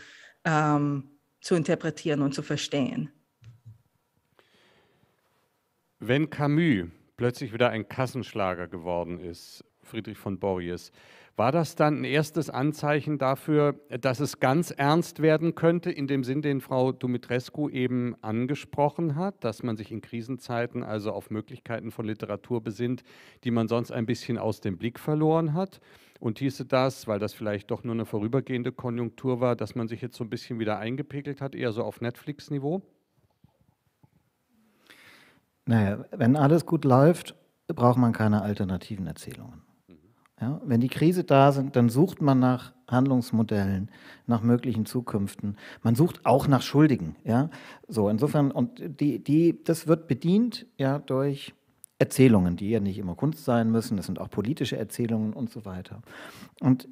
ähm, zu interpretieren und zu verstehen. Wenn Camus plötzlich wieder ein Kassenschlager geworden ist, Friedrich von Borries, war das dann ein erstes Anzeichen dafür, dass es ganz ernst werden könnte, in dem Sinn, den Frau Dumitrescu eben angesprochen hat, dass man sich in Krisenzeiten also auf Möglichkeiten von Literatur besinnt, die man sonst ein bisschen aus dem Blick verloren hat? Und hieße das, weil das vielleicht doch nur eine vorübergehende Konjunktur war, dass man sich jetzt so ein bisschen wieder eingepegelt hat, eher so auf Netflix-Niveau? Naja, wenn alles gut läuft, braucht man keine alternativen Erzählungen. Ja, wenn die Krise da sind, dann sucht man nach Handlungsmodellen, nach möglichen Zukünften. Man sucht auch nach Schuldigen. Ja? So, insofern, und die, die, das wird bedient ja, durch Erzählungen, die ja nicht immer Kunst sein müssen, das sind auch politische Erzählungen und so weiter. Und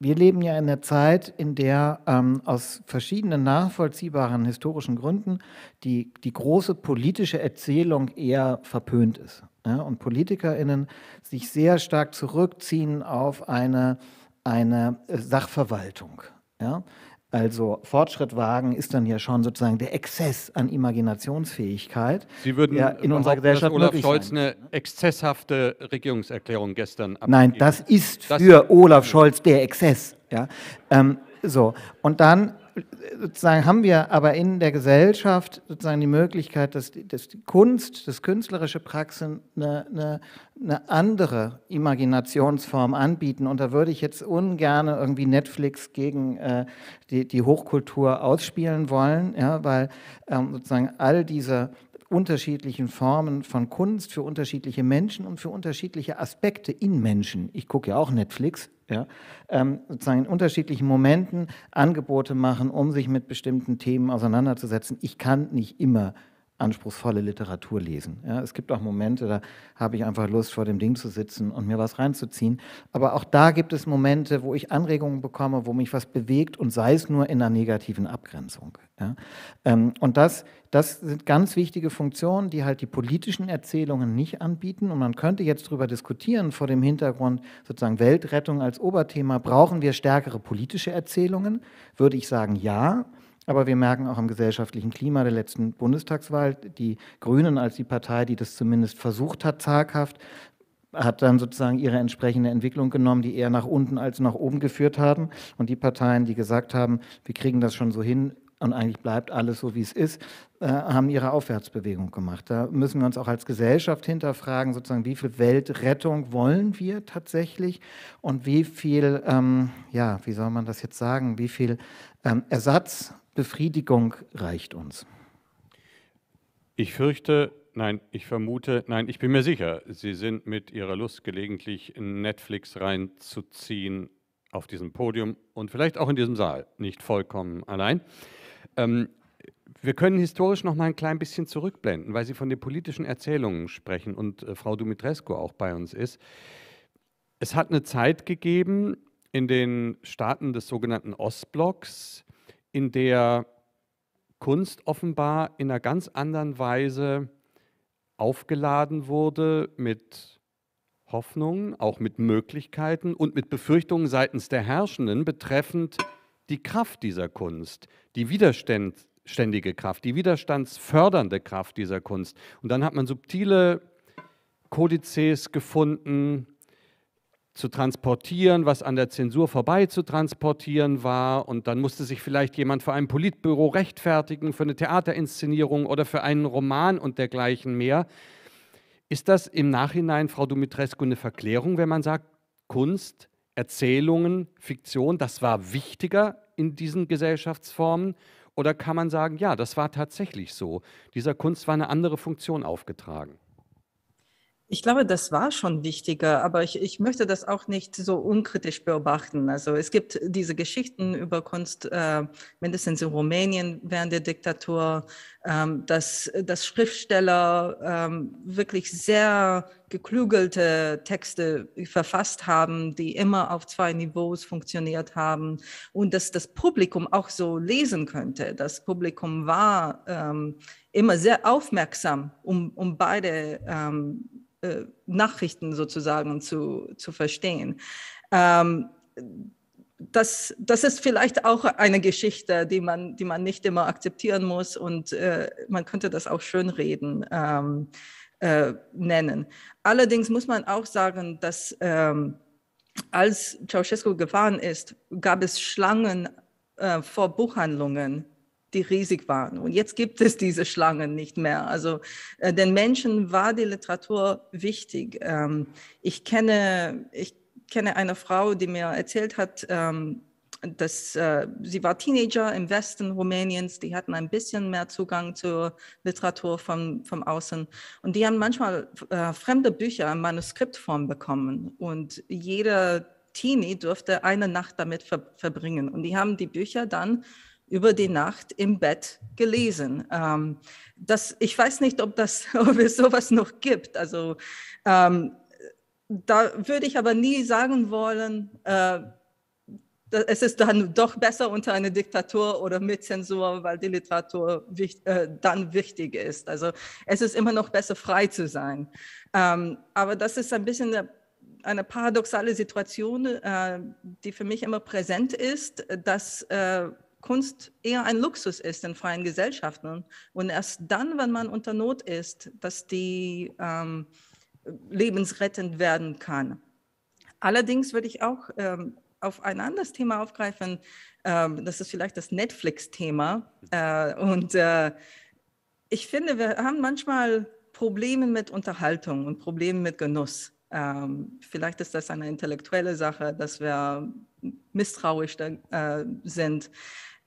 wir leben ja in der Zeit, in der ähm, aus verschiedenen nachvollziehbaren historischen Gründen die, die große politische Erzählung eher verpönt ist ja, und PolitikerInnen sich sehr stark zurückziehen auf eine, eine Sachverwaltung. Ja? Also Fortschritt wagen ist dann ja schon sozusagen der Exzess an Imaginationsfähigkeit. Sie würden der in unserer Gesellschaft dass Olaf Scholz sein. eine exzesshafte Regierungserklärung gestern abgeben. Nein, das ist das für Olaf Scholz der Exzess. Ja? Ähm, so und dann sozusagen haben wir aber in der Gesellschaft sozusagen die Möglichkeit, dass die, dass die Kunst, das künstlerische Praxen eine, eine, eine, andere Imaginationsform anbieten. Und da würde ich jetzt ungern irgendwie Netflix gegen äh, die, die, Hochkultur ausspielen wollen, ja, weil ähm, sozusagen all diese unterschiedlichen Formen von Kunst für unterschiedliche Menschen und für unterschiedliche Aspekte in Menschen. Ich gucke ja auch Netflix, ja, ähm, sozusagen in unterschiedlichen Momenten Angebote machen, um sich mit bestimmten Themen auseinanderzusetzen. Ich kann nicht immer anspruchsvolle Literatur lesen. Ja, es gibt auch Momente, da habe ich einfach Lust, vor dem Ding zu sitzen und mir was reinzuziehen. Aber auch da gibt es Momente, wo ich Anregungen bekomme, wo mich was bewegt und sei es nur in einer negativen Abgrenzung. Ja, ähm, und das, das sind ganz wichtige Funktionen, die halt die politischen Erzählungen nicht anbieten. Und man könnte jetzt darüber diskutieren, vor dem Hintergrund sozusagen Weltrettung als Oberthema, brauchen wir stärkere politische Erzählungen? Würde ich sagen, ja. Aber wir merken auch im gesellschaftlichen Klima der letzten Bundestagswahl, die Grünen als die Partei, die das zumindest versucht hat, zaghaft, hat dann sozusagen ihre entsprechende Entwicklung genommen, die eher nach unten als nach oben geführt haben. Und die Parteien, die gesagt haben, wir kriegen das schon so hin und eigentlich bleibt alles so, wie es ist, äh, haben ihre Aufwärtsbewegung gemacht. Da müssen wir uns auch als Gesellschaft hinterfragen, sozusagen, wie viel Weltrettung wollen wir tatsächlich und wie viel, ähm, ja, wie soll man das jetzt sagen, wie viel ähm, Ersatz Befriedigung reicht uns. Ich fürchte, nein, ich vermute, nein, ich bin mir sicher, Sie sind mit Ihrer Lust gelegentlich in Netflix reinzuziehen auf diesem Podium und vielleicht auch in diesem Saal, nicht vollkommen allein. Ähm, wir können historisch noch mal ein klein bisschen zurückblenden, weil Sie von den politischen Erzählungen sprechen und äh, Frau Dumitrescu auch bei uns ist. Es hat eine Zeit gegeben in den Staaten des sogenannten Ostblocks, in der Kunst offenbar in einer ganz anderen Weise aufgeladen wurde mit Hoffnungen, auch mit Möglichkeiten und mit Befürchtungen seitens der Herrschenden betreffend die Kraft dieser Kunst, die widerständige Kraft, die widerstandsfördernde Kraft dieser Kunst. Und dann hat man subtile Kodizes gefunden, zu transportieren, was an der Zensur vorbei zu transportieren war. Und dann musste sich vielleicht jemand vor einem Politbüro rechtfertigen, für eine Theaterinszenierung oder für einen Roman und dergleichen mehr. Ist das im Nachhinein, Frau Dumitrescu, eine Verklärung, wenn man sagt, Kunst, Erzählungen, Fiktion, das war wichtiger in diesen Gesellschaftsformen? Oder kann man sagen, ja, das war tatsächlich so. Dieser Kunst war eine andere Funktion aufgetragen? Ich glaube, das war schon wichtiger, aber ich, ich möchte das auch nicht so unkritisch beobachten. Also es gibt diese Geschichten über Kunst, äh, mindestens in Rumänien während der Diktatur, ähm, dass, dass Schriftsteller ähm, wirklich sehr geklügelte Texte verfasst haben, die immer auf zwei Niveaus funktioniert haben und dass das Publikum auch so lesen könnte. Das Publikum war ähm, immer sehr aufmerksam, um, um beide ähm, äh, Nachrichten sozusagen zu, zu verstehen. Ähm, das, das ist vielleicht auch eine Geschichte, die man, die man nicht immer akzeptieren muss und äh, man könnte das auch schönreden. Ähm, äh, nennen. Allerdings muss man auch sagen, dass ähm, als Ceausescu gefahren ist, gab es Schlangen äh, vor Buchhandlungen die riesig waren. Und jetzt gibt es diese Schlangen nicht mehr. Also äh, den Menschen war die Literatur wichtig. Ähm, ich, kenne, ich kenne eine Frau, die mir erzählt hat, ähm, das, äh, sie war Teenager im Westen Rumäniens, die hatten ein bisschen mehr Zugang zur Literatur von, vom Außen. Und die haben manchmal äh, fremde Bücher in Manuskriptform bekommen. Und jeder Teenie durfte eine Nacht damit ver verbringen. Und die haben die Bücher dann über die Nacht im Bett gelesen. Ähm, das, ich weiß nicht, ob, das, ob es sowas noch gibt. Also ähm, da würde ich aber nie sagen wollen, äh, es ist dann doch besser unter einer Diktatur oder mit Zensur, weil die Literatur wichtig, äh, dann wichtig ist. Also es ist immer noch besser, frei zu sein. Ähm, aber das ist ein bisschen eine, eine paradoxale Situation, äh, die für mich immer präsent ist, dass äh, Kunst eher ein Luxus ist in freien Gesellschaften. Und erst dann, wenn man unter Not ist, dass die ähm, lebensrettend werden kann. Allerdings würde ich auch ähm, auf ein anderes Thema aufgreifen. Ähm, das ist vielleicht das Netflix-Thema. Mhm. Äh, und äh, ich finde, wir haben manchmal Probleme mit Unterhaltung und Probleme mit Genuss. Ähm, vielleicht ist das eine intellektuelle Sache, dass wir misstrauisch äh, sind.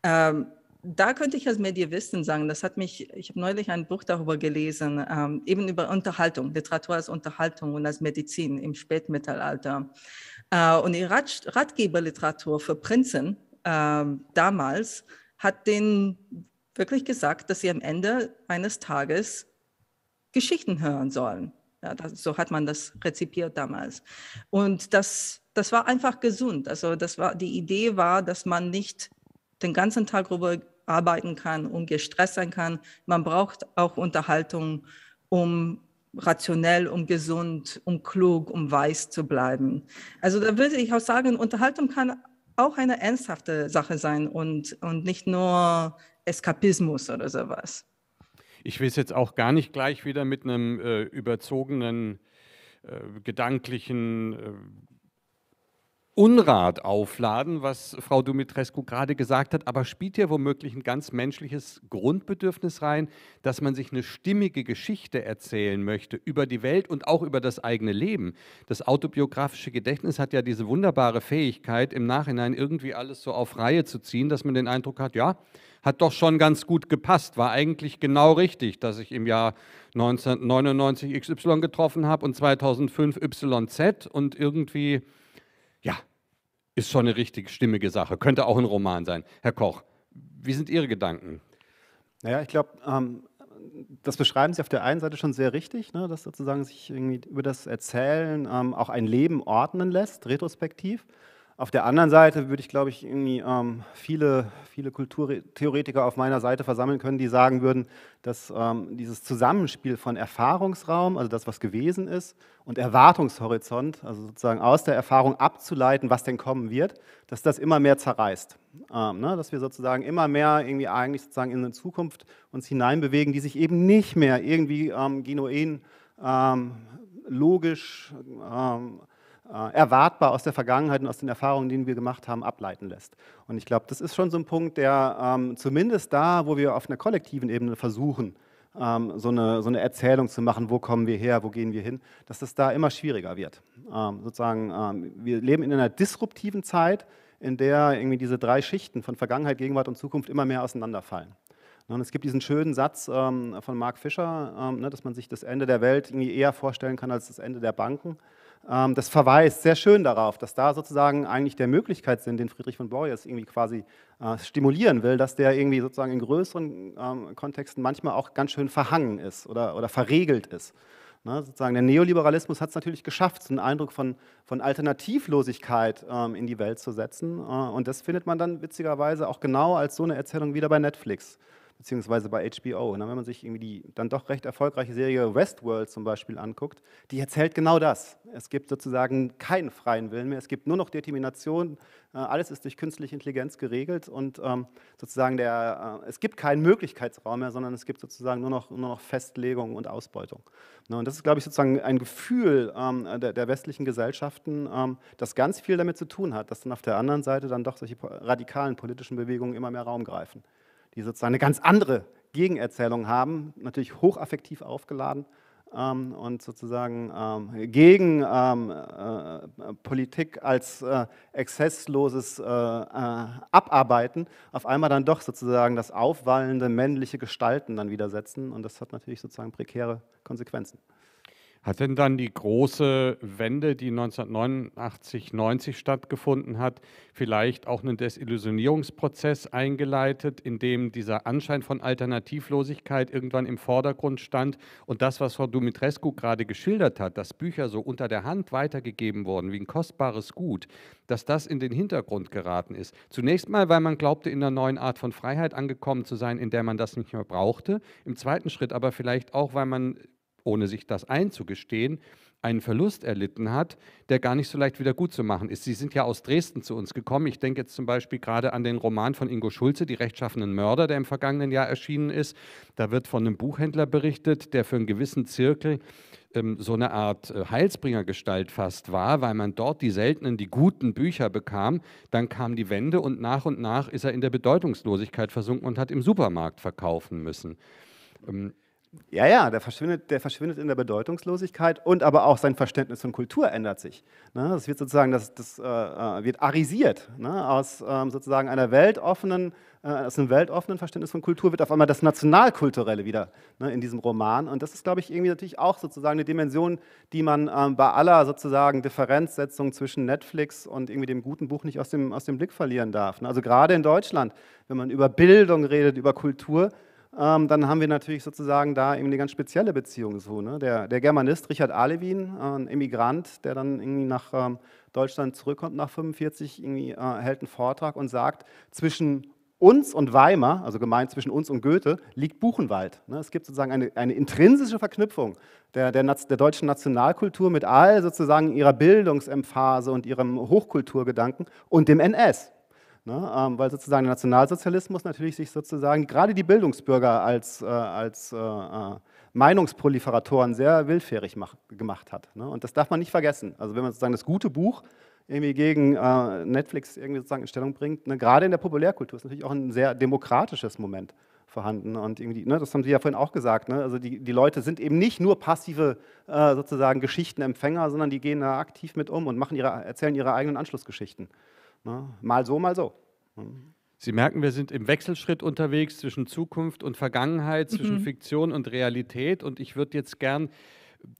Ähm, da könnte ich als Medievisten sagen, das hat mich, ich habe neulich ein Buch darüber gelesen, ähm, eben über Unterhaltung, Literatur als Unterhaltung und als Medizin im Spätmittelalter. Äh, und die Rat, Ratgeberliteratur für Prinzen äh, damals hat denen wirklich gesagt, dass sie am Ende eines Tages Geschichten hören sollen. Ja, das, so hat man das rezipiert damals. Und das, das war einfach gesund. Also das war, die Idee war, dass man nicht den ganzen Tag über arbeiten kann, und gestresst sein kann. Man braucht auch Unterhaltung, um rationell, um gesund, um klug, um weiß zu bleiben. Also da würde ich auch sagen, Unterhaltung kann auch eine ernsthafte Sache sein und, und nicht nur Eskapismus oder sowas. Ich will es jetzt auch gar nicht gleich wieder mit einem äh, überzogenen, äh, gedanklichen, äh, Unrat aufladen, was Frau Dumitrescu gerade gesagt hat, aber spielt hier womöglich ein ganz menschliches Grundbedürfnis rein, dass man sich eine stimmige Geschichte erzählen möchte über die Welt und auch über das eigene Leben. Das autobiografische Gedächtnis hat ja diese wunderbare Fähigkeit, im Nachhinein irgendwie alles so auf Reihe zu ziehen, dass man den Eindruck hat, ja, hat doch schon ganz gut gepasst, war eigentlich genau richtig, dass ich im Jahr 1999 XY getroffen habe und 2005 YZ und irgendwie ja, ist schon eine richtig stimmige Sache. Könnte auch ein Roman sein. Herr Koch, wie sind Ihre Gedanken? Naja, ich glaube, ähm, das beschreiben Sie auf der einen Seite schon sehr richtig, ne, dass sozusagen sich irgendwie über das Erzählen ähm, auch ein Leben ordnen lässt, retrospektiv. Auf der anderen Seite würde ich, glaube ich, irgendwie ähm, viele, viele Kulturtheoretiker auf meiner Seite versammeln können, die sagen würden, dass ähm, dieses Zusammenspiel von Erfahrungsraum, also das, was gewesen ist, und Erwartungshorizont, also sozusagen aus der Erfahrung abzuleiten, was denn kommen wird, dass das immer mehr zerreißt. Ähm, ne? Dass wir sozusagen immer mehr irgendwie eigentlich sozusagen in eine Zukunft uns hineinbewegen, die sich eben nicht mehr irgendwie ähm, genuin, ähm, logisch, ähm, äh, erwartbar aus der Vergangenheit und aus den Erfahrungen, die wir gemacht haben, ableiten lässt. Und ich glaube, das ist schon so ein Punkt, der ähm, zumindest da, wo wir auf einer kollektiven Ebene versuchen, ähm, so, eine, so eine Erzählung zu machen, wo kommen wir her, wo gehen wir hin, dass das da immer schwieriger wird. Ähm, sozusagen, ähm, wir leben in einer disruptiven Zeit, in der irgendwie diese drei Schichten von Vergangenheit, Gegenwart und Zukunft immer mehr auseinanderfallen. Und es gibt diesen schönen Satz ähm, von Mark Fischer, ähm, ne, dass man sich das Ende der Welt irgendwie eher vorstellen kann als das Ende der Banken. Ähm, das verweist sehr schön darauf, dass da sozusagen eigentlich der Möglichkeitssinn, den Friedrich von Borges irgendwie quasi äh, stimulieren will, dass der irgendwie sozusagen in größeren ähm, Kontexten manchmal auch ganz schön verhangen ist oder, oder verregelt ist. Ne, sozusagen der Neoliberalismus hat es natürlich geschafft, so einen Eindruck von, von Alternativlosigkeit ähm, in die Welt zu setzen. Äh, und das findet man dann witzigerweise auch genau als so eine Erzählung wieder bei Netflix beziehungsweise bei HBO. Ne? Wenn man sich irgendwie die dann doch recht erfolgreiche Serie Westworld zum Beispiel anguckt, die erzählt genau das. Es gibt sozusagen keinen freien Willen mehr, es gibt nur noch Determination, äh, alles ist durch künstliche Intelligenz geregelt und ähm, sozusagen der, äh, es gibt keinen Möglichkeitsraum mehr, sondern es gibt sozusagen nur noch, nur noch Festlegung und Ausbeutung. Ne? Und das ist, glaube ich, sozusagen ein Gefühl ähm, der, westlichen Gesellschaften, ähm, das ganz viel damit zu tun hat, dass dann auf der anderen Seite dann doch solche radikalen politischen Bewegungen immer mehr Raum greifen die sozusagen eine ganz andere Gegenerzählung haben, natürlich hochaffektiv aufgeladen ähm, und sozusagen ähm, gegen ähm, äh, Politik als äh, exzessloses äh, äh, Abarbeiten auf einmal dann doch sozusagen das aufwallende männliche Gestalten dann widersetzen und das hat natürlich sozusagen prekäre Konsequenzen. Hat denn dann die große Wende, die 1989, 90 stattgefunden hat, vielleicht auch einen Desillusionierungsprozess eingeleitet, in dem dieser Anschein von Alternativlosigkeit irgendwann im Vordergrund stand und das, was Frau Dumitrescu gerade geschildert hat, dass Bücher so unter der Hand weitergegeben wurden wie ein kostbares Gut, dass das in den Hintergrund geraten ist. Zunächst mal, weil man glaubte, in einer neuen Art von Freiheit angekommen zu sein, in der man das nicht mehr brauchte. Im zweiten Schritt aber vielleicht auch, weil man ohne sich das einzugestehen, einen Verlust erlitten hat, der gar nicht so leicht wieder gut zu machen ist. Sie sind ja aus Dresden zu uns gekommen. Ich denke jetzt zum Beispiel gerade an den Roman von Ingo Schulze, Die rechtschaffenen Mörder, der im vergangenen Jahr erschienen ist. Da wird von einem Buchhändler berichtet, der für einen gewissen Zirkel ähm, so eine Art äh, Heilsbringergestalt fast war, weil man dort die seltenen, die guten Bücher bekam. Dann kam die Wende und nach und nach ist er in der Bedeutungslosigkeit versunken und hat im Supermarkt verkaufen müssen. Ähm, ja, ja, der verschwindet, der verschwindet in der Bedeutungslosigkeit und aber auch sein Verständnis von Kultur ändert sich. Ne? Das wird sozusagen, das, das äh, äh, wird arisiert. Ne? Aus ähm, sozusagen einer weltoffenen, äh, aus einem weltoffenen Verständnis von Kultur wird auf einmal das Nationalkulturelle wieder ne, in diesem Roman. Und das ist, glaube ich, irgendwie natürlich auch sozusagen eine Dimension, die man ähm, bei aller sozusagen Differenzsetzung zwischen Netflix und irgendwie dem guten Buch nicht aus dem, aus dem Blick verlieren darf. Also gerade in Deutschland, wenn man über Bildung redet, über Kultur, ähm, dann haben wir natürlich sozusagen da eben eine ganz spezielle Beziehung. So, ne? der, der, Germanist Richard Alewin, äh, ein Immigrant, der dann irgendwie nach ähm, Deutschland zurückkommt nach 1945, äh, hält einen Vortrag und sagt, zwischen uns und Weimar, also gemeint zwischen uns und Goethe, liegt Buchenwald. Ne? Es gibt sozusagen eine, eine intrinsische Verknüpfung der, der, der, deutschen Nationalkultur mit all sozusagen ihrer Bildungsemphase und ihrem Hochkulturgedanken und dem NS. Ne? Ähm, weil sozusagen der Nationalsozialismus natürlich sich sozusagen gerade die Bildungsbürger als, äh, als äh, äh, Meinungsproliferatoren sehr willfährig mach, gemacht hat. Ne? Und das darf man nicht vergessen. Also wenn man sozusagen das gute Buch irgendwie gegen äh, Netflix irgendwie sozusagen in Stellung bringt, ne? gerade in der Populärkultur ist natürlich auch ein sehr demokratisches Moment vorhanden. Und irgendwie, ne, das haben Sie ja vorhin auch gesagt, ne? also die, die Leute sind eben nicht nur passive äh, sozusagen Geschichtenempfänger, sondern die gehen da aktiv mit um und machen ihre, erzählen ihre eigenen Anschlussgeschichten. Ne? Mal so, mal so. Hm. Sie merken, wir sind im Wechselschritt unterwegs zwischen Zukunft und Vergangenheit, mhm. zwischen mhm. Fiktion und Realität. Und ich würde jetzt gern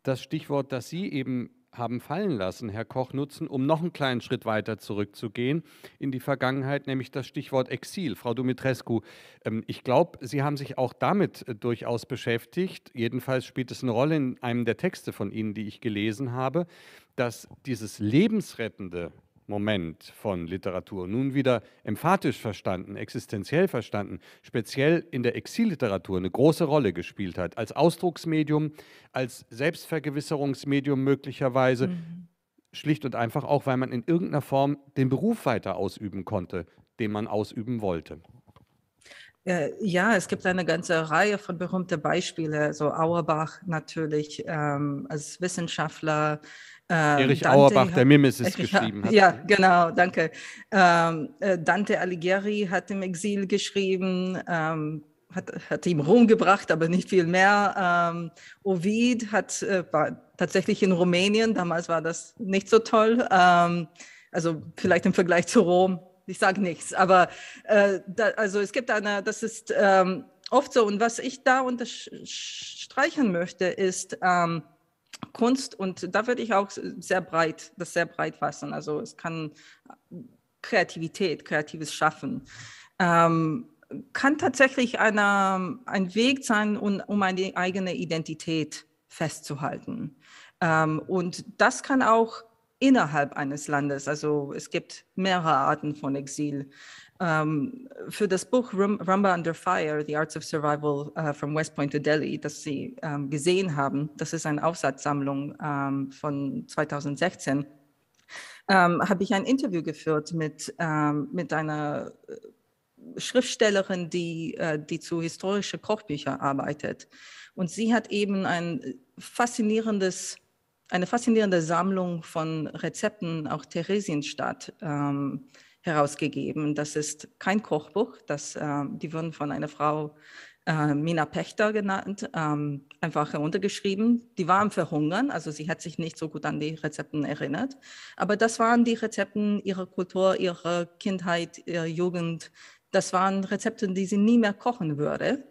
das Stichwort, das Sie eben haben fallen lassen, Herr Koch, nutzen, um noch einen kleinen Schritt weiter zurückzugehen in die Vergangenheit, nämlich das Stichwort Exil. Frau Dumitrescu, ähm, ich glaube, Sie haben sich auch damit äh, durchaus beschäftigt. Jedenfalls spielt es eine Rolle in einem der Texte von Ihnen, die ich gelesen habe, dass dieses lebensrettende Moment von Literatur. Nun wieder emphatisch verstanden, existenziell verstanden, speziell in der Exilliteratur eine große Rolle gespielt hat. Als Ausdrucksmedium, als Selbstvergewisserungsmedium möglicherweise. Mhm. Schlicht und einfach auch, weil man in irgendeiner Form den Beruf weiter ausüben konnte, den man ausüben wollte. Äh, ja, es gibt eine ganze Reihe von berühmten Beispielen, so Auerbach natürlich ähm, als Wissenschaftler, ähm, Erich Dante Auerbach, hat, der Mimesis Erich, geschrieben hat. Ja, genau, danke. Ähm, äh, Dante Alighieri hat im Exil geschrieben, ähm, hat, hat ihm Ruhm gebracht, aber nicht viel mehr. Ähm, Ovid hat, äh, war tatsächlich in Rumänien, damals war das nicht so toll. Ähm, also vielleicht im Vergleich zu Rom, ich sage nichts, aber äh, da, also es gibt eine, das ist ähm, oft so. Und was ich da unterstreichen möchte, ist, ähm, Kunst und da würde ich auch sehr breit, das sehr breit fassen. Also es kann Kreativität, kreatives Schaffen. Ähm, kann tatsächlich eine, ein Weg sein, um, um eine eigene Identität festzuhalten. Ähm, und das kann auch innerhalb eines Landes, also es gibt mehrere Arten von Exil ähm, für das Buch Rumba Under Fire, The Arts of Survival uh, from West Point to Delhi, das Sie ähm, gesehen haben, das ist eine Aufsatzsammlung ähm, von 2016, ähm, habe ich ein Interview geführt mit, ähm, mit einer äh, Schriftstellerin, die, äh, die zu historischen Kochbüchern arbeitet. Und sie hat eben ein faszinierendes eine faszinierende Sammlung von Rezepten, auch Theresienstadt, ähm, herausgegeben. Das ist kein Kochbuch, das, ähm, die wurden von einer Frau äh, Mina Pächter genannt, ähm, einfach heruntergeschrieben. Die war am Verhungern, also sie hat sich nicht so gut an die Rezepten erinnert. Aber das waren die Rezepten ihrer Kultur, ihrer Kindheit, ihrer Jugend. Das waren Rezepte, die sie nie mehr kochen würde.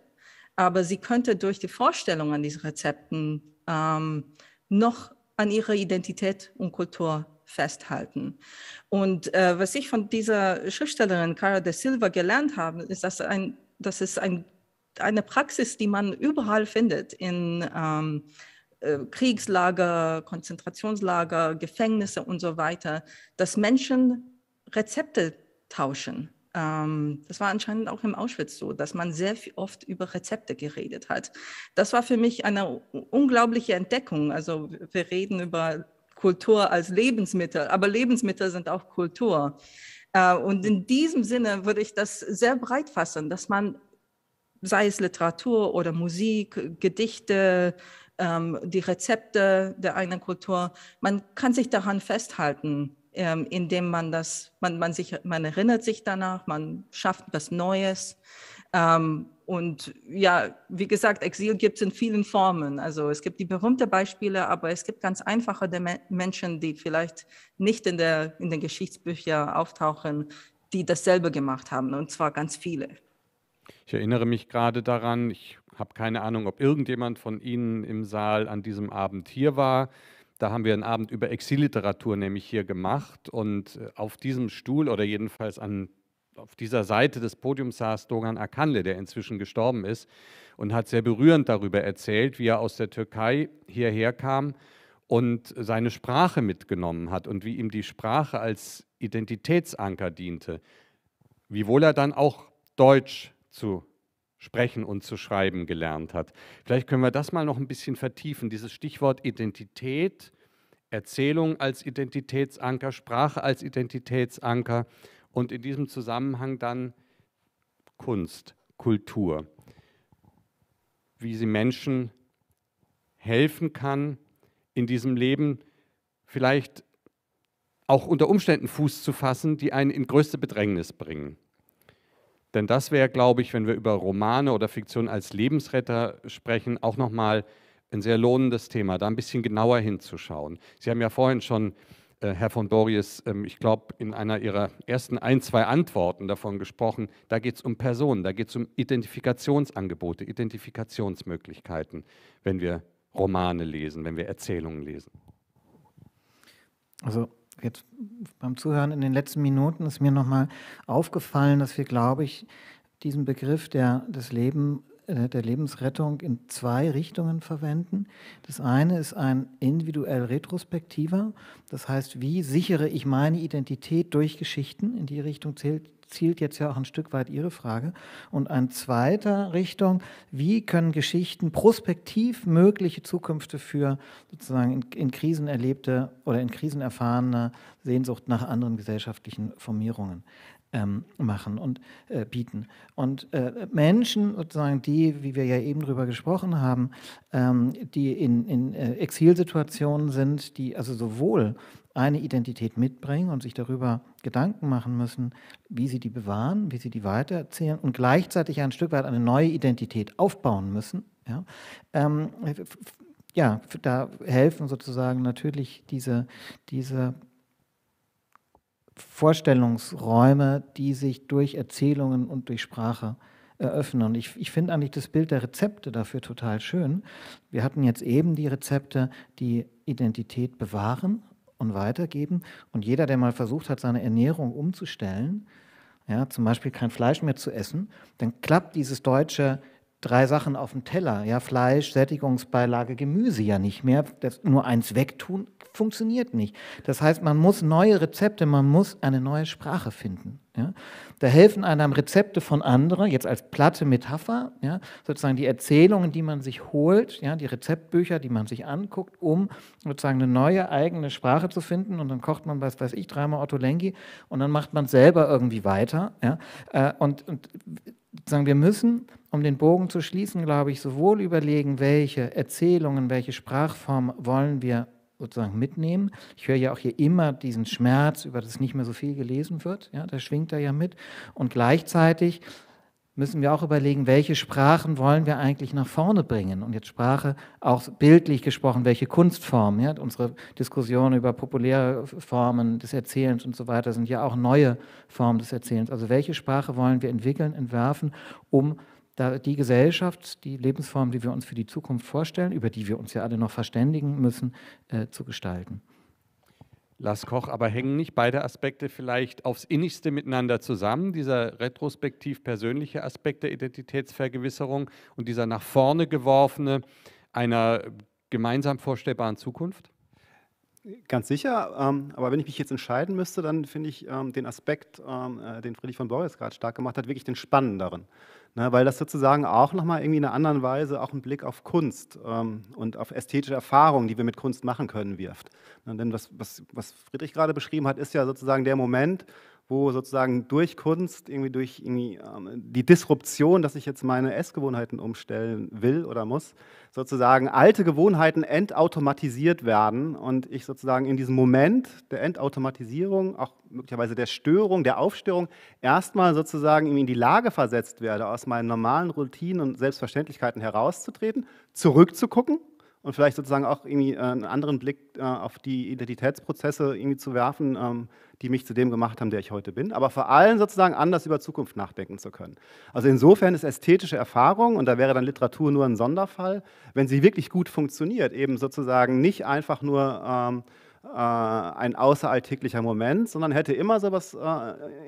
Aber sie könnte durch die Vorstellung an diese Rezepten ähm, noch an ihre Identität und Kultur festhalten. Und äh, was ich von dieser Schriftstellerin Cara de Silva gelernt habe, ist, dass, ein, dass es ein, eine Praxis, die man überall findet in ähm, äh, Kriegslager, Konzentrationslager, Gefängnisse und so weiter, dass Menschen Rezepte tauschen. Ähm, das war anscheinend auch im Auschwitz so, dass man sehr oft über Rezepte geredet hat. Das war für mich eine unglaubliche Entdeckung. Also wir reden über Kultur als Lebensmittel, aber Lebensmittel sind auch Kultur. Äh, und in diesem Sinne würde ich das sehr breit fassen, dass man, sei es Literatur oder Musik, Gedichte, ähm, die Rezepte der eigenen Kultur, man kann sich daran festhalten, ähm, indem man das, man, man, sich, man erinnert sich danach, man schafft was Neues. Ähm, und ja, wie gesagt, Exil gibt es in vielen Formen. Also es gibt die berühmten Beispiele, aber es gibt ganz einfache De Menschen, die vielleicht nicht in, der, in den Geschichtsbüchern auftauchen, die dasselbe gemacht haben, und zwar ganz viele. Ich erinnere mich gerade daran, ich habe keine Ahnung, ob irgendjemand von Ihnen im Saal an diesem Abend hier war. Da haben wir einen Abend über Exilliteratur nämlich hier gemacht und äh, auf diesem Stuhl oder jedenfalls an auf dieser Seite des Podiums saß Dogan Akanle, der inzwischen gestorben ist, und hat sehr berührend darüber erzählt, wie er aus der Türkei hierher kam und seine Sprache mitgenommen hat und wie ihm die Sprache als Identitätsanker diente, wiewohl er dann auch Deutsch zu sprechen und zu schreiben gelernt hat. Vielleicht können wir das mal noch ein bisschen vertiefen, dieses Stichwort Identität, Erzählung als Identitätsanker, Sprache als Identitätsanker und in diesem Zusammenhang dann Kunst, Kultur, wie sie Menschen helfen kann, in diesem Leben vielleicht auch unter Umständen Fuß zu fassen, die einen in größte Bedrängnis bringen. Denn das wäre, glaube ich, wenn wir über Romane oder Fiktion als Lebensretter sprechen, auch nochmal ein sehr lohnendes Thema, da ein bisschen genauer hinzuschauen. Sie haben ja vorhin schon äh, Herr von Bories, ähm, ich glaube, in einer Ihrer ersten ein, zwei Antworten davon gesprochen, da geht es um Personen, da geht es um Identifikationsangebote, Identifikationsmöglichkeiten, wenn wir Romane lesen, wenn wir Erzählungen lesen. Also jetzt beim Zuhören in den letzten Minuten ist mir nochmal aufgefallen, dass wir, glaube ich, diesen Begriff der, des Lebens äh, der Lebensrettung in zwei Richtungen verwenden. Das eine ist ein individuell retrospektiver, das heißt, wie sichere ich meine Identität durch Geschichten? In die Richtung zählt, zielt jetzt ja auch ein Stück weit Ihre Frage. Und ein zweiter Richtung, wie können Geschichten prospektiv mögliche Zukünfte für sozusagen in, in Krisen erlebte oder in Krisen erfahrene Sehnsucht nach anderen gesellschaftlichen Formierungen ähm, machen und äh, bieten. Und äh, Menschen, sozusagen die, wie wir ja eben drüber gesprochen haben, ähm, die in, in äh, Exilsituationen sind, die also sowohl eine Identität mitbringen und sich darüber Gedanken machen müssen, wie sie die bewahren, wie sie die weitererzählen und gleichzeitig ein Stück weit eine neue Identität aufbauen müssen. Ja, ähm, ja da helfen sozusagen natürlich diese, diese Vorstellungsräume, die sich durch Erzählungen und durch Sprache eröffnen. Und ich, ich finde eigentlich das Bild der Rezepte dafür total schön. Wir hatten jetzt eben die Rezepte, die Identität bewahren und weitergeben. Und jeder, der mal versucht hat, seine Ernährung umzustellen, ja, zum Beispiel kein Fleisch mehr zu essen, dann klappt dieses deutsche drei Sachen auf dem Teller, ja, Fleisch, Sättigungsbeilage, Gemüse ja nicht mehr, das nur eins wegtun, funktioniert nicht. Das heißt, man muss neue Rezepte, man muss eine neue Sprache finden. Ja. Da helfen einem Rezepte von anderen, jetzt als platte Metapher, ja, sozusagen die Erzählungen, die man sich holt, ja, die Rezeptbücher, die man sich anguckt, um sozusagen eine neue eigene Sprache zu finden. Und dann kocht man, was weiß ich, dreimal Otto Lengi und dann macht man selber irgendwie weiter. Ja. Äh, und, und sagen, wir müssen um den Bogen zu schließen, glaube ich, sowohl überlegen, welche Erzählungen, welche Sprachform wollen wir sozusagen mitnehmen. Ich höre ja auch hier immer diesen Schmerz, über das nicht mehr so viel gelesen wird. Ja, das schwingt er ja mit. Und gleichzeitig müssen wir auch überlegen, welche Sprachen wollen wir eigentlich nach vorne bringen. Und jetzt Sprache, auch bildlich gesprochen, welche Kunstformen. Ja? Unsere Diskussionen über populäre Formen des Erzählens und so weiter sind ja auch neue Formen des Erzählens. Also welche Sprache wollen wir entwickeln, entwerfen, um da die Gesellschaft, die Lebensform, die wir uns für die Zukunft vorstellen, über die wir uns ja alle noch verständigen müssen, äh, zu gestalten. Lars Koch, aber hängen nicht beide Aspekte vielleicht aufs innigste miteinander zusammen? Dieser retrospektiv persönliche Aspekt der Identitätsvergewisserung und dieser nach vorne geworfene einer gemeinsam vorstellbaren Zukunft? Ganz sicher, ähm, aber wenn ich mich jetzt entscheiden müsste, dann finde ich ähm, den Aspekt, ähm, äh, den Friedrich von Borges gerade stark gemacht hat, wirklich den spannenderen. Ne, weil das sozusagen auch nochmal irgendwie in einer anderen Weise auch einen Blick auf Kunst ähm, und auf ästhetische Erfahrungen, die wir mit Kunst machen können, wirft. Ne, denn was, was, was Friedrich gerade beschrieben hat, ist ja sozusagen der Moment, wo sozusagen durch Kunst, irgendwie durch irgendwie, ähm, die Disruption, dass ich jetzt meine Essgewohnheiten umstellen will oder muss, sozusagen alte Gewohnheiten entautomatisiert werden und ich sozusagen in diesem Moment der Entautomatisierung, auch möglicherweise der Störung, der Aufstörung, erstmal sozusagen in die Lage versetzt werde, aus meinen normalen Routinen und Selbstverständlichkeiten herauszutreten, zurückzugucken und vielleicht sozusagen auch irgendwie äh, einen anderen Blick äh, auf die Identitätsprozesse irgendwie zu werfen, ähm, die mich zu dem gemacht haben, der ich heute bin, aber vor allem sozusagen anders über Zukunft nachdenken zu können. Also insofern ist ästhetische Erfahrung, und da wäre dann Literatur nur ein Sonderfall, wenn sie wirklich gut funktioniert, eben sozusagen nicht einfach nur ähm, äh, ein außeralltäglicher Moment, sondern hätte immer so etwas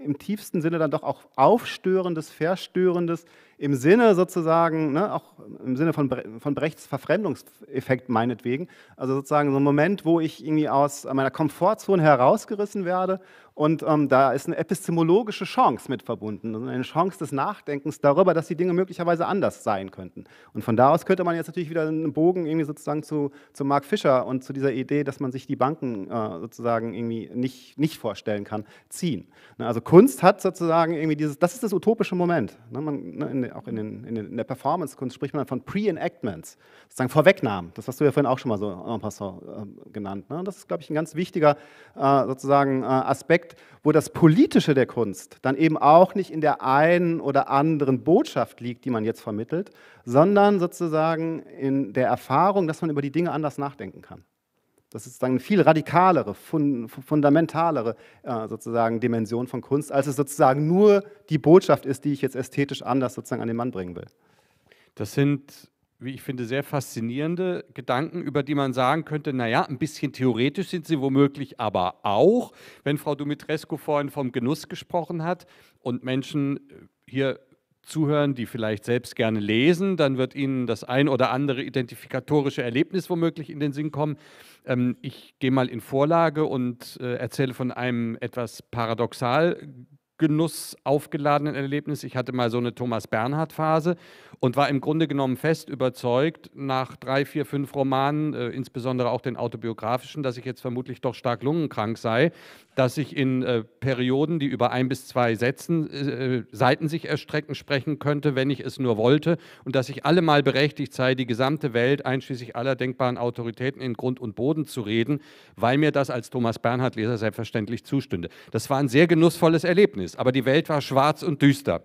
im tiefsten Sinne dann doch auch Aufstörendes, Verstörendes, im Sinne sozusagen, ne, auch im Sinne von, von Brechts Verfremdungseffekt meinetwegen, also sozusagen so ein Moment, wo ich irgendwie aus meiner Komfortzone herausgerissen werde und ähm, da ist eine epistemologische Chance mit verbunden, also eine Chance des Nachdenkens darüber, dass die Dinge möglicherweise anders sein könnten. Und von da aus könnte man jetzt natürlich wieder einen Bogen irgendwie sozusagen zu, zu Mark Fischer und zu dieser Idee, dass man sich die Banken äh, sozusagen irgendwie nicht, nicht vorstellen kann, ziehen. Ne, also Kunst hat sozusagen irgendwie dieses, das ist das utopische Moment. Ne, man, ne, in in, auch in, den, in der Performance-Kunst spricht man von Pre-Enactments, sozusagen Vorwegnahmen. Das hast du ja vorhin auch schon mal so en passant äh, genannt. Ne? Das ist, glaube ich, ein ganz wichtiger äh, sozusagen äh, Aspekt, wo das Politische der Kunst dann eben auch nicht in der einen oder anderen Botschaft liegt, die man jetzt vermittelt, sondern sozusagen in der Erfahrung, dass man über die Dinge anders nachdenken kann. Das ist sozusagen eine viel radikalere, fundamentalere äh, sozusagen Dimension von Kunst, als es sozusagen nur die Botschaft ist, die ich jetzt ästhetisch anders sozusagen an den Mann bringen will. Das sind, wie ich finde, sehr faszinierende Gedanken, über die man sagen könnte, naja, ein bisschen theoretisch sind sie womöglich aber auch, wenn Frau Dumitrescu vorhin vom Genuss gesprochen hat und Menschen äh, hier zuhören, die vielleicht selbst gerne lesen, dann wird Ihnen das ein oder andere identifikatorische Erlebnis womöglich in den Sinn kommen. Ähm, ich gehe mal in Vorlage und äh, erzähle von einem etwas paradoxal Genuss aufgeladenen Erlebnis. Ich hatte mal so eine Thomas Bernhard-Phase und war im Grunde genommen fest überzeugt, nach drei, vier, fünf Romanen, äh, insbesondere auch den autobiografischen, dass ich jetzt vermutlich doch stark lungenkrank sei, dass ich in äh, Perioden, die über ein bis zwei Sätzen, äh, äh Seiten sich erstrecken, sprechen könnte, wenn ich es nur wollte und dass ich allemal berechtigt sei, die gesamte Welt, einschließlich aller denkbaren Autoritäten, in Grund und Boden zu reden, weil mir das als Thomas Bernhard-Leser selbstverständlich zustünde. Das war ein sehr genussvolles Erlebnis ist. Aber die Welt war schwarz und düster.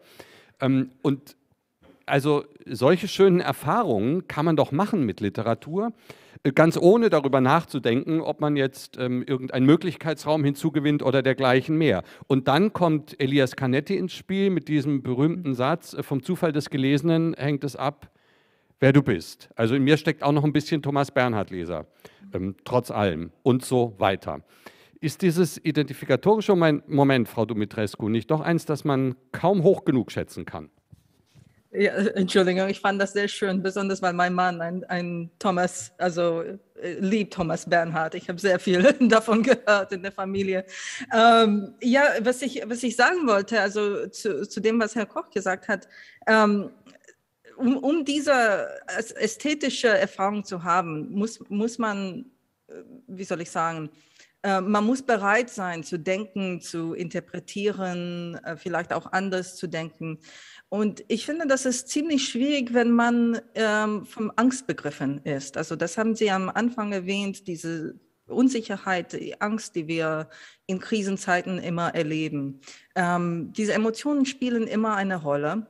Ähm, und also solche schönen Erfahrungen kann man doch machen mit Literatur, äh, ganz ohne darüber nachzudenken, ob man jetzt ähm, irgendeinen Möglichkeitsraum hinzugewinnt oder dergleichen mehr. Und dann kommt Elias Canetti ins Spiel mit diesem berühmten Satz, äh, vom Zufall des Gelesenen hängt es ab, wer du bist. Also in mir steckt auch noch ein bisschen Thomas Bernhard Leser, ähm, trotz allem und so weiter ist dieses identifikatorische Moment, Frau Dumitrescu, nicht doch eins, das man kaum hoch genug schätzen kann? Ja, Entschuldigung, ich fand das sehr schön, besonders weil mein Mann ein, ein Thomas, also äh, liebt Thomas Bernhard. Ich habe sehr viel davon gehört in der Familie. Ähm, ja, was ich, was ich sagen wollte, also zu, zu dem, was Herr Koch gesagt hat, ähm, um, um diese ästhetische Erfahrung zu haben, muss, muss man, äh, wie soll ich sagen, äh, man muss bereit sein zu denken, zu interpretieren, äh, vielleicht auch anders zu denken. Und ich finde, das ist ziemlich schwierig, wenn man ähm, vom Angst begriffen ist. Also das haben Sie am Anfang erwähnt, diese Unsicherheit, die Angst, die wir in Krisenzeiten immer erleben. Ähm, diese Emotionen spielen immer eine Rolle.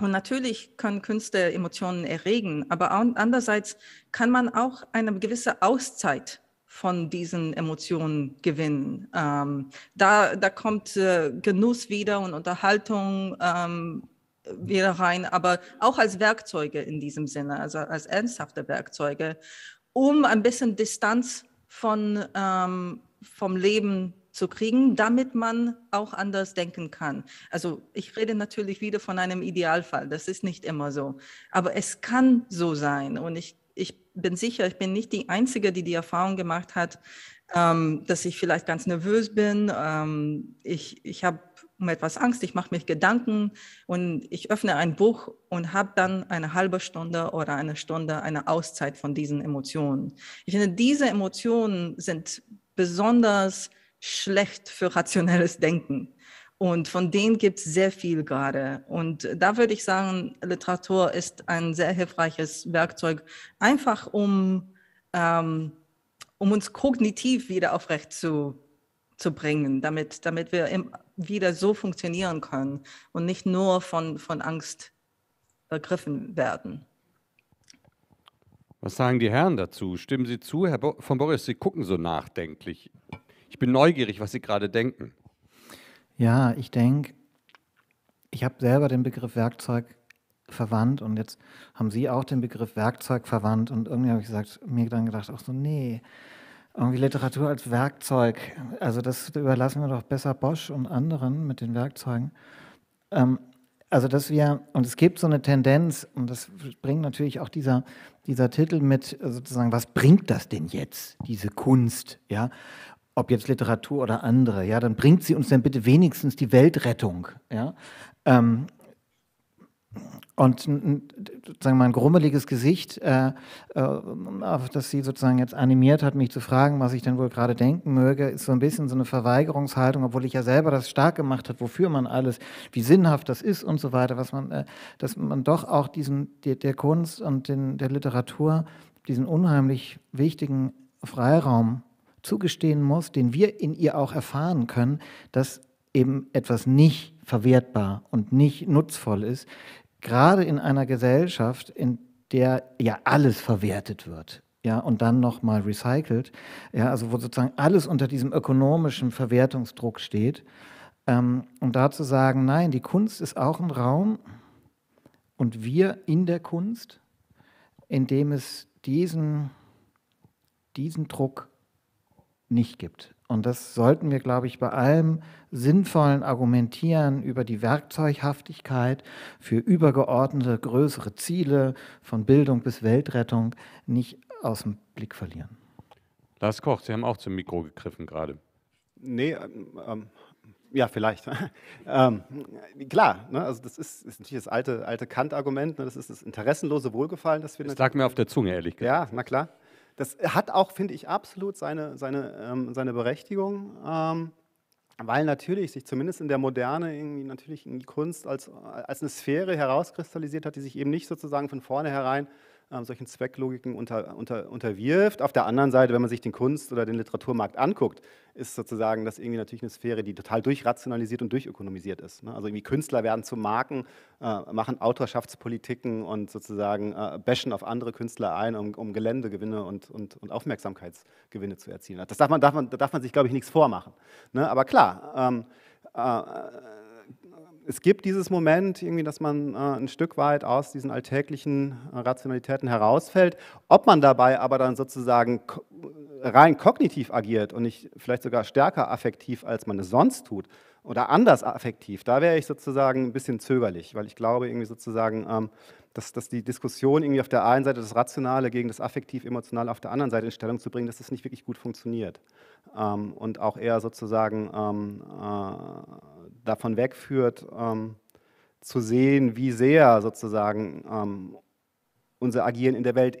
Und natürlich können Künste Emotionen erregen, aber andererseits kann man auch eine gewisse Auszeit von diesen Emotionen gewinnen. Ähm, da, da kommt äh, Genuss wieder und Unterhaltung ähm, wieder rein, aber auch als Werkzeuge in diesem Sinne, also als ernsthafte Werkzeuge, um ein bisschen Distanz von, ähm, vom Leben zu kriegen, damit man auch anders denken kann. Also ich rede natürlich wieder von einem Idealfall, das ist nicht immer so, aber es kann so sein und ich ich bin sicher, ich bin nicht die Einzige, die die Erfahrung gemacht hat, ähm, dass ich vielleicht ganz nervös bin. Ähm, ich ich habe um etwas Angst, ich mache mich Gedanken und ich öffne ein Buch und habe dann eine halbe Stunde oder eine Stunde eine Auszeit von diesen Emotionen. Ich finde, diese Emotionen sind besonders schlecht für rationelles Denken. Und von denen gibt es sehr viel gerade. Und da würde ich sagen, Literatur ist ein sehr hilfreiches Werkzeug, einfach um, ähm, um uns kognitiv wieder aufrecht zu, zu bringen, damit, damit wir im, wieder so funktionieren können und nicht nur von, von Angst ergriffen werden. Was sagen die Herren dazu? Stimmen Sie zu, Herr Bo von Boris? Sie gucken so nachdenklich. Ich bin neugierig, was Sie gerade denken. Ja, ich denke, ich habe selber den Begriff Werkzeug verwandt und jetzt haben Sie auch den Begriff Werkzeug verwandt und irgendwie habe ich gesagt, mir dann gedacht, ach so, nee, irgendwie Literatur als Werkzeug, also das überlassen wir doch besser Bosch und anderen mit den Werkzeugen. Ähm, also dass wir, und es gibt so eine Tendenz, und das bringt natürlich auch dieser, dieser Titel mit, sozusagen, was bringt das denn jetzt, diese Kunst, ja? ob jetzt Literatur oder andere, ja, dann bringt sie uns dann bitte wenigstens die Weltrettung, ja. Ähm, und sozusagen mein grummeliges Gesicht, äh, äh, auf das sie sozusagen jetzt animiert hat, mich zu fragen, was ich denn wohl gerade denken möge, ist so ein bisschen so eine Verweigerungshaltung, obwohl ich ja selber das stark gemacht habe, wofür man alles, wie sinnhaft das ist und so weiter, was man, äh, dass man doch auch diesen der, der Kunst und den, der Literatur diesen unheimlich wichtigen Freiraum zugestehen muss, den wir in ihr auch erfahren können, dass eben etwas nicht verwertbar und nicht nutzvoll ist, gerade in einer Gesellschaft, in der ja alles verwertet wird. Ja, und dann nochmal recycelt, ja, also wo sozusagen alles unter diesem ökonomischen Verwertungsdruck steht. Ähm, und da zu sagen, nein, die Kunst ist auch ein Raum und wir in der Kunst, in dem es diesen, diesen Druck nicht gibt. Und das sollten wir, glaube ich, bei allem sinnvollen Argumentieren über die Werkzeughaftigkeit für übergeordnete, größere Ziele von Bildung bis Weltrettung nicht aus dem Blick verlieren. Lars Koch, Sie haben auch zum Mikro gegriffen gerade. Nee, ähm, ähm ja, vielleicht. ähm, klar, ne? also das ist, ist, natürlich das alte, alte Kant-Argument, ne? das ist das interessenlose Wohlgefallen, das wir... Das lag mir auf der Zunge, ehrlich gesagt. Ja, na klar das hat auch, finde ich, absolut seine, seine, ähm, seine Berechtigung, ähm, weil natürlich sich zumindest in der Moderne irgendwie natürlich in die Kunst als, als eine Sphäre herauskristallisiert hat, die sich eben nicht sozusagen von vornherein ähm, solchen Zwecklogiken unter, unter, unterwirft. Auf der anderen Seite, wenn man sich den Kunst- oder den Literaturmarkt anguckt, ist sozusagen das irgendwie natürlich eine Sphäre, die total durchrationalisiert und durchökonomisiert ist. Ne? Also irgendwie Künstler werden zu Marken, äh, machen Autorschaftspolitiken und sozusagen äh, bashen auf andere Künstler ein, um, um Geländegewinne und, und, und, Aufmerksamkeitsgewinne zu erzielen. Das darf man, darf man, da darf man sich, glaube ich, nichts vormachen. Ne? Aber klar, ähm, äh, es gibt dieses Moment irgendwie, dass man äh, ein Stück weit aus diesen alltäglichen äh, Rationalitäten herausfällt. Ob man dabei aber dann sozusagen ko äh, rein kognitiv agiert und nicht vielleicht sogar stärker affektiv, als man es sonst tut, oder anders affektiv, da wäre ich sozusagen ein bisschen zögerlich, weil ich glaube irgendwie sozusagen, ähm, dass, dass die Diskussion irgendwie auf der einen Seite das Rationale gegen das Affektiv-Emotionale auf der anderen Seite in Stellung zu bringen, dass das nicht wirklich gut funktioniert. Ähm, und auch eher sozusagen ähm, äh, davon wegführt, ähm, zu sehen, wie sehr sozusagen ähm, unser Agieren in der Welt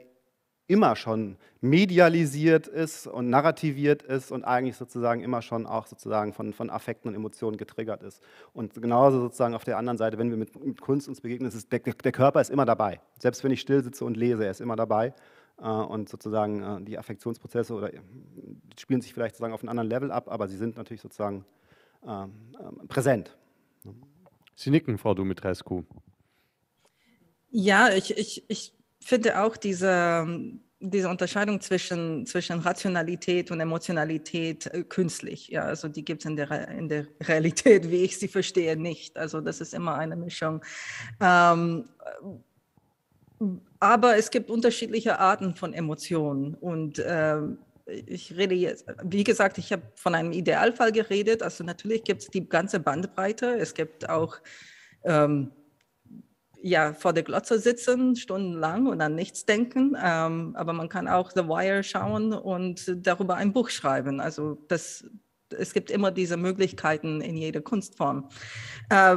immer schon medialisiert ist und narrativiert ist und eigentlich sozusagen immer schon auch sozusagen von, von Affekten und Emotionen getriggert ist. Und genauso sozusagen auf der anderen Seite, wenn wir mit, mit Kunst uns begegnen, ist der, der, Körper ist immer dabei. Selbst wenn ich still sitze und lese, er ist immer dabei. Äh, und sozusagen äh, die Affektionsprozesse oder äh, spielen sich vielleicht sozusagen auf einem anderen Level ab, aber sie sind natürlich sozusagen ähm, ähm, präsent. Sie nicken, Frau Dumitrescu. Ja, ich, ich, ich finde auch diese, diese Unterscheidung zwischen, zwischen Rationalität und Emotionalität äh, künstlich. Ja, also die gibt es in der, in der Realität, wie ich sie verstehe, nicht. Also das ist immer eine Mischung. Ähm, aber es gibt unterschiedliche Arten von Emotionen und ähm, ich rede jetzt, wie gesagt, ich habe von einem Idealfall geredet. Also natürlich gibt es die ganze Bandbreite. Es gibt auch ähm, ja, vor der Glotze sitzen, stundenlang und an nichts denken. Ähm, aber man kann auch The Wire schauen und darüber ein Buch schreiben. Also das, es gibt immer diese Möglichkeiten in jeder Kunstform. Äh,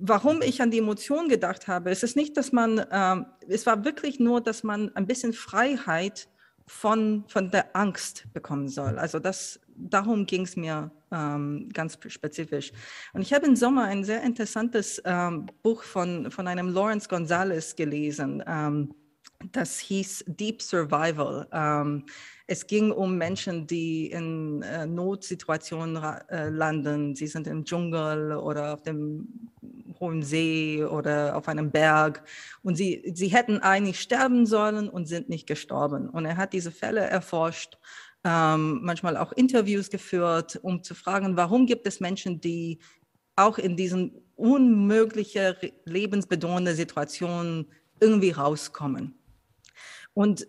warum ich an die Emotion gedacht habe, es ist nicht, dass man, äh, es war wirklich nur, dass man ein bisschen Freiheit von, von der Angst bekommen soll. Also das, darum ging es mir ähm, ganz spezifisch. Und ich habe im Sommer ein sehr interessantes ähm, Buch von, von einem Lawrence Gonzalez gelesen. Ähm, das hieß Deep Survival. Ähm, es ging um Menschen, die in äh, Notsituationen äh, landen. Sie sind im Dschungel oder auf dem hohen See oder auf einem Berg. Und sie, sie hätten eigentlich sterben sollen und sind nicht gestorben. Und er hat diese Fälle erforscht, ähm, manchmal auch Interviews geführt, um zu fragen, warum gibt es Menschen, die auch in diesen unmögliche lebensbedrohende Situationen irgendwie rauskommen. Und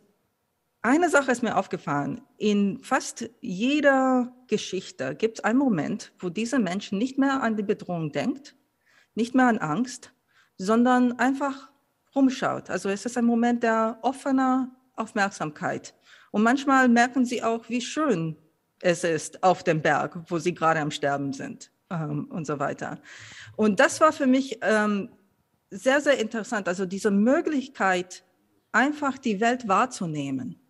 eine Sache ist mir aufgefallen. In fast jeder Geschichte gibt es einen Moment, wo dieser Mensch nicht mehr an die Bedrohung denkt nicht mehr an Angst, sondern einfach rumschaut. Also es ist ein Moment der offener Aufmerksamkeit. Und manchmal merken sie auch, wie schön es ist auf dem Berg, wo sie gerade am Sterben sind ähm, und so weiter. Und das war für mich ähm, sehr, sehr interessant. Also diese Möglichkeit, einfach die Welt wahrzunehmen,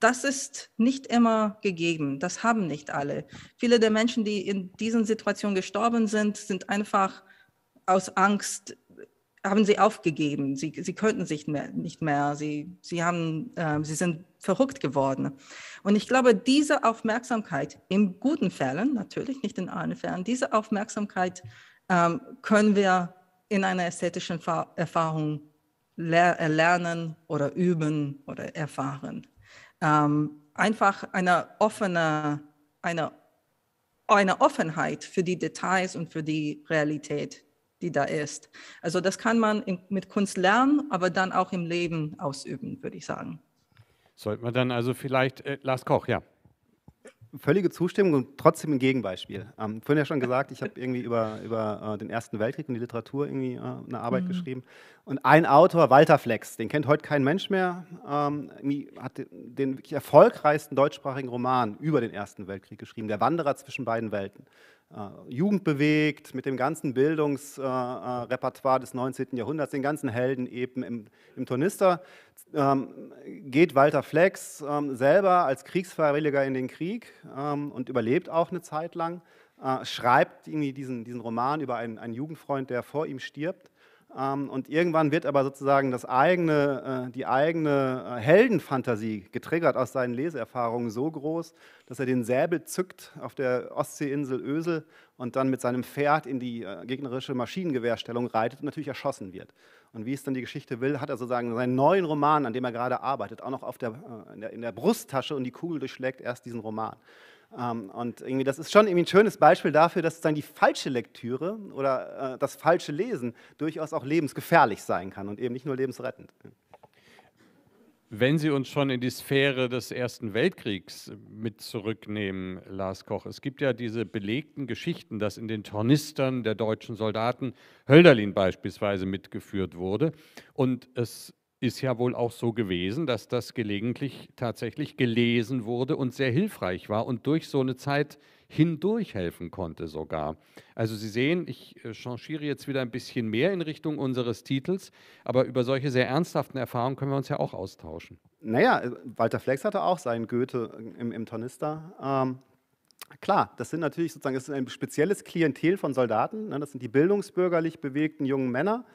das ist nicht immer gegeben. Das haben nicht alle. Viele der Menschen, die in diesen Situationen gestorben sind, sind einfach aus Angst äh, haben sie aufgegeben. Sie, sie könnten sich mehr, nicht mehr. Sie, sie, haben, äh, sie sind verrückt geworden. Und ich glaube, diese Aufmerksamkeit, in guten Fällen natürlich, nicht in allen Fällen, diese Aufmerksamkeit ähm, können wir in einer ästhetischen Erfahrung äh, lernen oder üben oder erfahren. Ähm, einfach eine offene, eine, eine Offenheit für die Details und für die Realität die da ist. Also das kann man in, mit Kunst lernen, aber dann auch im Leben ausüben, würde ich sagen. Sollte man dann also vielleicht, äh, Lars Koch, ja. Völlige Zustimmung und trotzdem ein Gegenbeispiel. Ähm, vorhin ja schon gesagt, ich habe irgendwie über, über äh, den Ersten Weltkrieg und die Literatur irgendwie äh, eine Arbeit mhm. geschrieben. Und ein Autor, Walter Flex, den kennt heute kein Mensch mehr, ähm, hat den wirklich erfolgreichsten deutschsprachigen Roman über den Ersten Weltkrieg geschrieben, Der Wanderer zwischen beiden Welten. Äh, Jugend bewegt, mit dem ganzen Bildungsrepertoire äh, äh, des 19. Jahrhunderts, den ganzen Helden eben im, im Tornister, ähm, geht Walter Flex ähm, selber als Kriegsfreiwilliger in den Krieg ähm, und überlebt auch eine Zeit lang, äh, schreibt irgendwie diesen, diesen Roman über einen, einen Jugendfreund, der vor ihm stirbt ähm, und irgendwann wird aber sozusagen das eigene, äh, die eigene äh, Heldenfantasie, getriggert aus seinen Leseerfahrungen, so groß, dass er den Säbel zückt auf der Ostseeinsel Ösel und dann mit seinem Pferd in die äh, gegnerische Maschinengewehrstellung reitet und natürlich erschossen wird. Und wie es dann die Geschichte will, hat er sozusagen seinen neuen Roman, an dem er gerade arbeitet, auch noch auf der, in, der, in der Brusttasche und die Kugel durchschlägt erst diesen Roman. Ähm, und irgendwie, das ist schon irgendwie ein schönes Beispiel dafür, dass dann die falsche Lektüre oder äh, das falsche Lesen durchaus auch lebensgefährlich sein kann und eben nicht nur lebensrettend. Wenn Sie uns schon in die Sphäre des Ersten Weltkriegs mit zurücknehmen, Lars Koch, es gibt ja diese belegten Geschichten, dass in den Tornistern der deutschen Soldaten Hölderlin beispielsweise mitgeführt wurde. Und es ist ja wohl auch so gewesen, dass das gelegentlich tatsächlich gelesen wurde und sehr hilfreich war und durch so eine Zeit hindurch helfen konnte sogar. Also Sie sehen, ich äh, changiere jetzt wieder ein bisschen mehr in Richtung unseres Titels, aber über solche sehr ernsthaften Erfahrungen können wir uns ja auch austauschen. Naja, äh, Walter Flex hatte auch seinen Goethe äh, im, im Tornister. Ähm, klar, das sind natürlich sozusagen das ist ein spezielles Klientel von Soldaten. Ne? Das sind die bildungsbürgerlich bewegten jungen Männer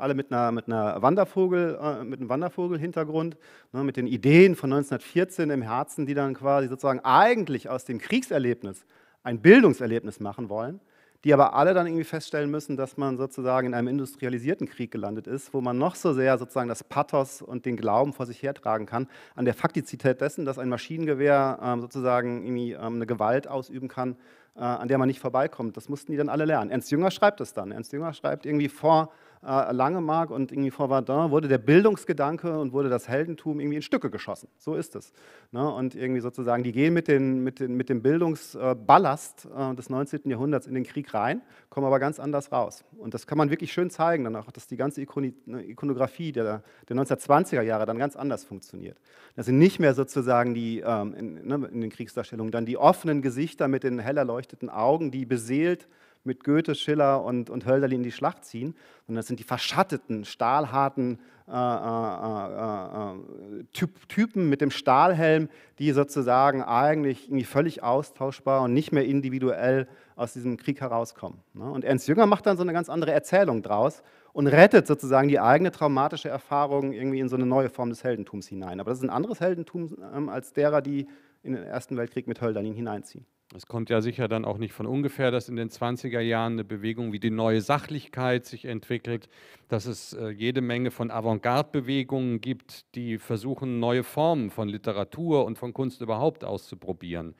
alle mit einer, mit einer Wandervogel, äh, mit einem Wandervogel-Hintergrund, ne, mit den Ideen von 1914 im Herzen, die dann quasi sozusagen eigentlich aus dem Kriegserlebnis ein Bildungserlebnis machen wollen, die aber alle dann irgendwie feststellen müssen, dass man sozusagen in einem industrialisierten Krieg gelandet ist, wo man noch so sehr sozusagen das Pathos und den Glauben vor sich hertragen kann, an der Faktizität dessen, dass ein Maschinengewehr ähm, sozusagen irgendwie ähm, eine Gewalt ausüben kann, äh, an der man nicht vorbeikommt. Das mussten die dann alle lernen. Ernst Jünger schreibt das dann. Ernst Jünger schreibt irgendwie vor äh, Langemark und irgendwie vor Vardin wurde der Bildungsgedanke und wurde das Heldentum irgendwie in Stücke geschossen. So ist es. Ne? Und irgendwie sozusagen, die gehen mit, den, mit, den, mit dem Bildungsballast äh, des 19. Jahrhunderts in den Krieg rein, kommen aber ganz anders raus. Und das kann man wirklich schön zeigen dann auch, dass die ganze Ikoni ne, Ikonografie der, der 1920er Jahre dann ganz anders funktioniert. Das sind nicht mehr sozusagen die, ähm, in, ne, in den Kriegsdarstellungen, dann die offenen Gesichter mit den hell erleuchteten Augen, die beseelt mit Goethe, Schiller und, und Hölderlin in die Schlacht ziehen, sondern das sind die verschatteten, stahlharten äh, äh, äh, äh, typ, Typen mit dem Stahlhelm, die sozusagen eigentlich irgendwie völlig austauschbar und nicht mehr individuell aus diesem Krieg herauskommen. Ne? Und Ernst Jünger macht dann so eine ganz andere Erzählung draus und rettet sozusagen die eigene traumatische Erfahrung irgendwie in so eine neue Form des Heldentums hinein. Aber das ist ein anderes Heldentum ähm, als derer, die in den Ersten Weltkrieg mit Hölderlin hineinziehen. Es kommt ja sicher dann auch nicht von ungefähr, dass in den 20er Jahren eine Bewegung wie die neue Sachlichkeit sich entwickelt, dass es äh, jede Menge von Avantgarde-Bewegungen gibt, die versuchen, neue Formen von Literatur und von Kunst überhaupt auszuprobieren.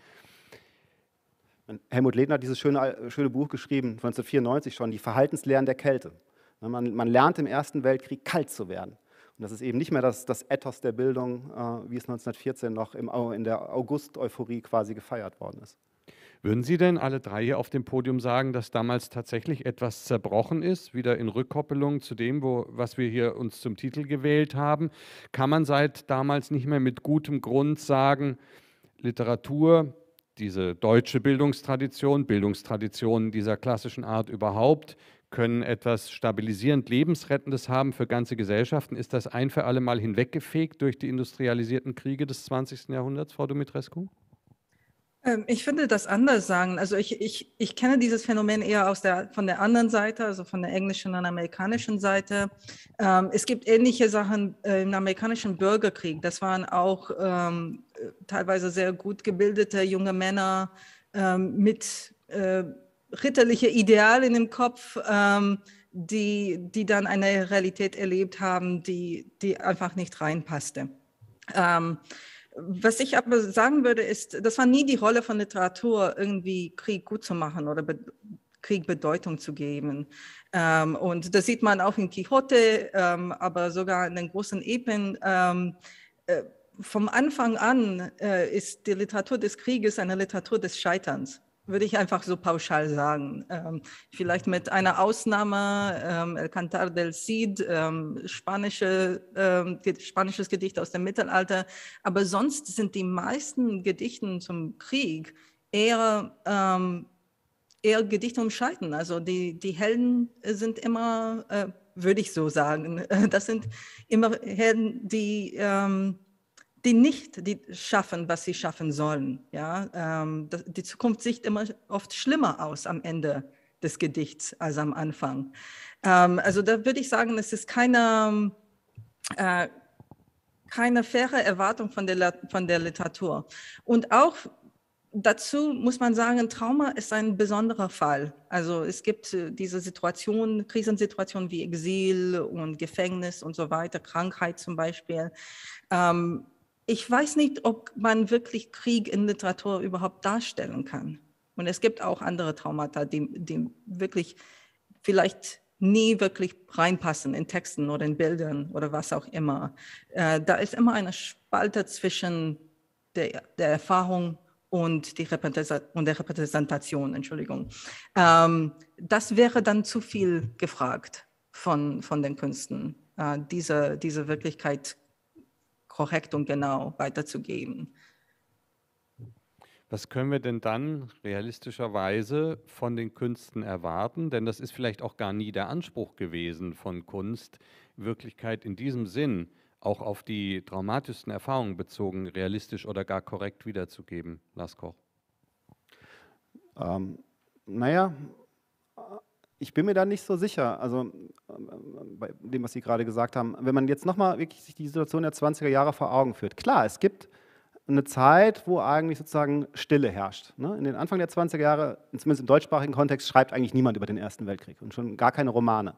Helmut Ledner hat dieses schöne, äh, schöne Buch geschrieben, 1994 schon, die Verhaltenslehren der Kälte. Ne, man, man lernt im Ersten Weltkrieg kalt zu werden. Und das ist eben nicht mehr das, das Ethos der Bildung, äh, wie es 1914 noch im, in der August-Euphorie quasi gefeiert worden ist. Würden Sie denn alle drei hier auf dem Podium sagen, dass damals tatsächlich etwas zerbrochen ist, wieder in Rückkoppelung zu dem, wo, was wir hier uns zum Titel gewählt haben? Kann man seit damals nicht mehr mit gutem Grund sagen, Literatur, diese deutsche Bildungstradition, Bildungstraditionen dieser klassischen Art überhaupt, können etwas stabilisierend Lebensrettendes haben für ganze Gesellschaften. Ist das ein für alle Mal hinweggefegt durch die industrialisierten Kriege des 20. Jahrhunderts, Frau Dumitrescu? Ähm, ich finde das anders sagen. Also ich, ich, ich kenne dieses Phänomen eher aus der, von der anderen Seite, also von der englischen und amerikanischen Seite. Ähm, es gibt ähnliche Sachen äh, im amerikanischen Bürgerkrieg. Das waren auch ähm, äh, teilweise sehr gut gebildete junge Männer ähm, mit äh, ritterliche Ideal in dem Kopf, ähm, die, die dann eine Realität erlebt haben, die, die einfach nicht reinpasste. Ähm, was ich aber sagen würde, ist, das war nie die Rolle von Literatur, irgendwie Krieg gut zu machen oder be Krieg Bedeutung zu geben. Ähm, und das sieht man auch in Quixote, ähm, aber sogar in den großen Epen. Ähm, äh, vom Anfang an äh, ist die Literatur des Krieges eine Literatur des Scheiterns würde ich einfach so pauschal sagen. Ähm, vielleicht mit einer Ausnahme, ähm, El Cantar del Cid, ähm, spanische, ähm, spanisches Gedicht aus dem Mittelalter. Aber sonst sind die meisten Gedichten zum Krieg eher, ähm, eher Gedichte um Scheiden. Also die, die Helden sind immer, äh, würde ich so sagen, das sind immer Helden, die ähm, die nicht die schaffen, was sie schaffen sollen. Ja? Ähm, die Zukunft sieht immer oft schlimmer aus am Ende des Gedichts als am Anfang. Ähm, also da würde ich sagen, es ist keine, äh, keine faire Erwartung von der, von der Literatur. Und auch dazu muss man sagen, Trauma ist ein besonderer Fall. Also es gibt äh, diese Situationen, Krisensituationen wie Exil und Gefängnis und so weiter, Krankheit zum Beispiel. Ähm, ich weiß nicht, ob man wirklich Krieg in Literatur überhaupt darstellen kann. Und es gibt auch andere Traumata, die, die wirklich vielleicht nie wirklich reinpassen in Texten oder in Bildern oder was auch immer. Äh, da ist immer eine Spalte zwischen der, der Erfahrung und, die und der Repräsentation. Entschuldigung. Ähm, das wäre dann zu viel gefragt von, von den Künsten, äh, diese, diese Wirklichkeit korrekt und genau weiterzugeben. Was können wir denn dann realistischerweise von den Künsten erwarten? Denn das ist vielleicht auch gar nie der Anspruch gewesen von Kunst, Wirklichkeit in diesem Sinn auch auf die traumatischsten Erfahrungen bezogen, realistisch oder gar korrekt wiederzugeben. Lars Koch. Ähm, naja, ich bin mir da nicht so sicher, also ähm, ähm, bei dem, was Sie gerade gesagt haben. Wenn man jetzt nochmal wirklich sich die Situation der 20er Jahre vor Augen führt. Klar, es gibt eine Zeit, wo eigentlich sozusagen Stille herrscht. Ne? In den Anfang der 20er Jahre, zumindest im deutschsprachigen Kontext, schreibt eigentlich niemand über den Ersten Weltkrieg und schon gar keine Romane.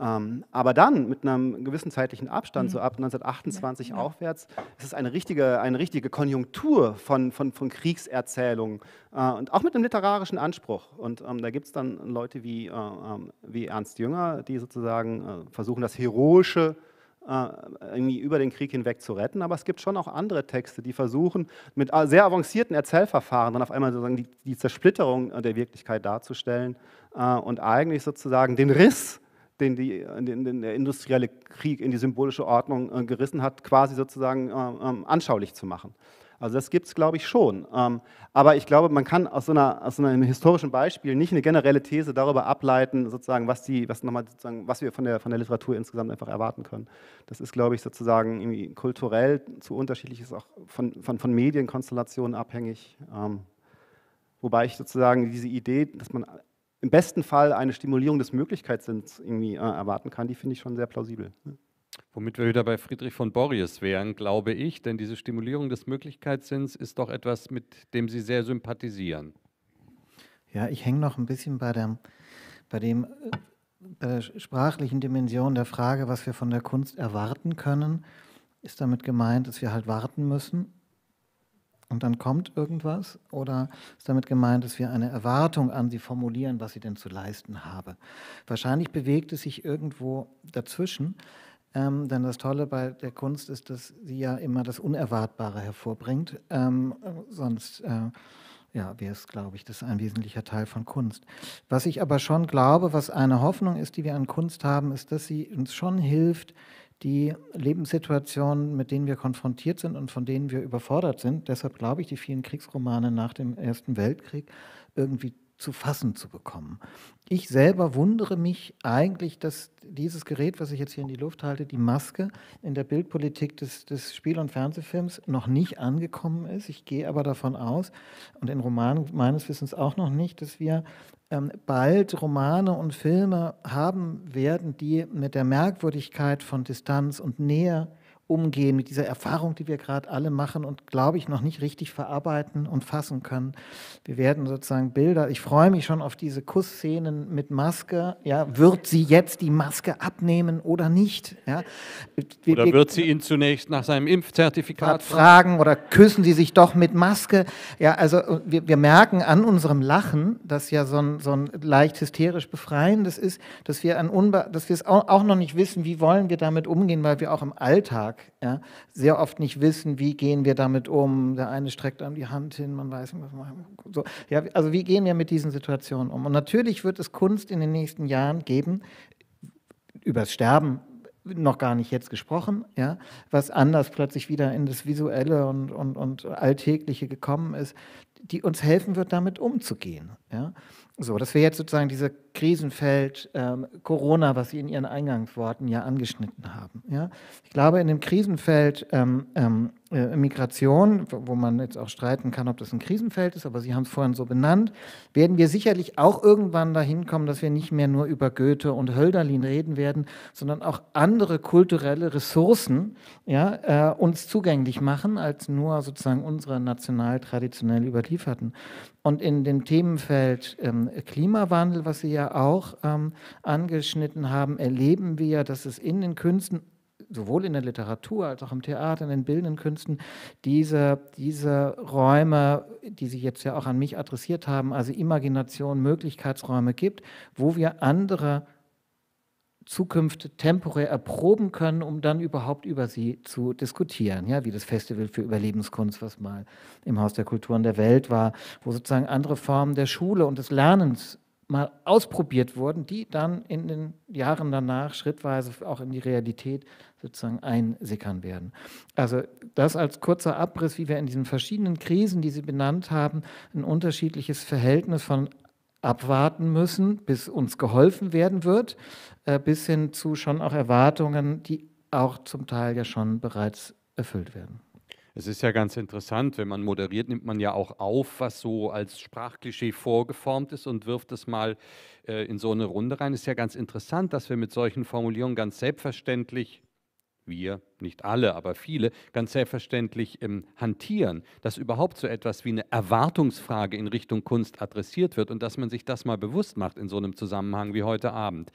Ähm, aber dann, mit einem gewissen zeitlichen Abstand, so mhm. ab 1928 ja, ja. aufwärts, ist es eine richtige, eine richtige Konjunktur von, von, von Kriegserzählungen äh, und auch mit einem literarischen Anspruch. Und ähm, da gibt es dann Leute wie, äh, ähm, wie Ernst Jünger, die sozusagen äh, versuchen, das Heroische äh, irgendwie über den Krieg hinweg zu retten. Aber es gibt schon auch andere Texte, die versuchen, mit äh, sehr avancierten Erzählverfahren dann auf einmal sozusagen die, die Zersplitterung der Wirklichkeit darzustellen und eigentlich sozusagen den Riss den, die, äh, den, den, der industrielle Krieg in die symbolische Ordnung äh, gerissen hat, quasi sozusagen äh, ähm, anschaulich zu machen. Also das gibt es, glaube ich, schon. Ähm, aber ich glaube, man kann aus so, einer, aus so einem historischen Beispiel nicht eine generelle These darüber ableiten, sozusagen, was, die, was, nochmal sozusagen, was wir von der, von der Literatur insgesamt einfach erwarten können. Das ist, glaube ich, sozusagen irgendwie kulturell zu unterschiedlich, ist auch von, von, von Medienkonstellationen abhängig. Ähm, wobei ich sozusagen diese Idee, dass man im besten Fall eine Stimulierung des Möglichkeitssinns irgendwie äh, erwarten kann, die finde ich schon sehr plausibel. Ne? Womit wir wieder bei Friedrich von Borries wären, glaube ich, denn diese Stimulierung des Möglichkeitssinns ist doch etwas, mit dem Sie sehr sympathisieren. Ja, ich hänge noch ein bisschen bei der, bei dem, äh, bei der sprachlichen Dimension der Frage, was wir von der Kunst erwarten können. Ist damit gemeint, dass wir halt warten müssen und dann kommt irgendwas? Oder ist damit gemeint, dass wir eine Erwartung an sie formulieren, was sie denn zu leisten habe? Wahrscheinlich bewegt es sich irgendwo dazwischen, ähm, denn das Tolle bei der Kunst ist, dass sie ja immer das Unerwartbare hervorbringt. Ähm, sonst äh, ja, wäre es, glaube ich, das ein wesentlicher Teil von Kunst. Was ich aber schon glaube, was eine Hoffnung ist, die wir an Kunst haben, ist, dass sie uns schon hilft, die Lebenssituationen, mit denen wir konfrontiert sind und von denen wir überfordert sind. Deshalb glaube ich, die vielen Kriegsromane nach dem Ersten Weltkrieg irgendwie zu fassen zu bekommen. Ich selber wundere mich eigentlich, dass dieses Gerät, was ich jetzt hier in die Luft halte, die Maske in der Bildpolitik des, des Spiel- und Fernsehfilms noch nicht angekommen ist. Ich gehe aber davon aus und in Romanen meines Wissens auch noch nicht, dass wir ähm, bald Romane und Filme haben werden, die mit der Merkwürdigkeit von Distanz und Nähe umgehen, mit dieser Erfahrung, die wir gerade alle machen und, glaube ich, noch nicht richtig verarbeiten und fassen können. Wir werden sozusagen Bilder, ich freue mich schon auf diese Kussszenen mit Maske. Ja, wird sie jetzt die Maske abnehmen oder nicht? Ja, wir, oder wird sie ihn zunächst nach seinem Impfzertifikat fragen oder küssen sie sich doch mit Maske? Ja, also wir, wir merken an unserem Lachen, das ja so ein, so ein leicht hysterisch befreiendes ist, dass wir, dass wir es auch noch nicht wissen, wie wollen wir damit umgehen, weil wir auch im Alltag Alltag. Ja? Sehr oft nicht wissen, wie gehen wir damit um. Der eine streckt einem die Hand hin, man weiß nicht, was man so. ja, Also wie gehen wir mit diesen Situationen um? Und natürlich wird es Kunst in den nächsten Jahren geben, übers Sterben noch gar nicht jetzt gesprochen, ja, was anders plötzlich wieder in das Visuelle und, und, und Alltägliche gekommen ist, die uns helfen wird, damit umzugehen. Ja. So, das wäre jetzt sozusagen dieser Krisenfeld ähm, Corona, was Sie in Ihren Eingangsworten ja angeschnitten haben. Ja? Ich glaube, in dem Krisenfeld ähm, ähm, äh, Migration, wo man jetzt auch streiten kann, ob das ein Krisenfeld ist, aber Sie haben es vorhin so benannt, werden wir sicherlich auch irgendwann dahin kommen, dass wir nicht mehr nur über Goethe und Hölderlin reden werden, sondern auch andere kulturelle Ressourcen ja, äh, uns zugänglich machen, als nur sozusagen unsere national traditionell überlieferten. Und in dem Themenfeld ähm, Klimawandel, was Sie ja auch ähm, angeschnitten haben, erleben wir, dass es in den Künsten sowohl in der Literatur als auch im Theater, in den bildenden Künsten, diese, diese Räume, die Sie jetzt ja auch an mich adressiert haben, also Imagination, Möglichkeitsräume gibt, wo wir andere Zukunft temporär erproben können, um dann überhaupt über sie zu diskutieren. Ja, wie das Festival für Überlebenskunst, was mal im Haus der Kulturen der Welt war, wo sozusagen andere Formen der Schule und des Lernens mal ausprobiert wurden, die dann in den Jahren danach schrittweise auch in die Realität sozusagen einsickern werden. Also das als kurzer Abriss, wie wir in diesen verschiedenen Krisen, die Sie benannt haben, ein unterschiedliches Verhältnis von abwarten müssen, bis uns geholfen werden wird, äh, bis hin zu schon auch Erwartungen, die auch zum Teil ja schon bereits erfüllt werden. Es ist ja ganz interessant, wenn man moderiert, nimmt man ja auch auf, was so als Sprachklischee vorgeformt ist und wirft es mal äh, in so eine Runde rein. Es ist ja ganz interessant, dass wir mit solchen Formulierungen ganz selbstverständlich wir, nicht alle, aber viele, ganz selbstverständlich ähm, hantieren, dass überhaupt so etwas wie eine Erwartungsfrage in Richtung Kunst adressiert wird und dass man sich das mal bewusst macht in so einem Zusammenhang wie heute Abend.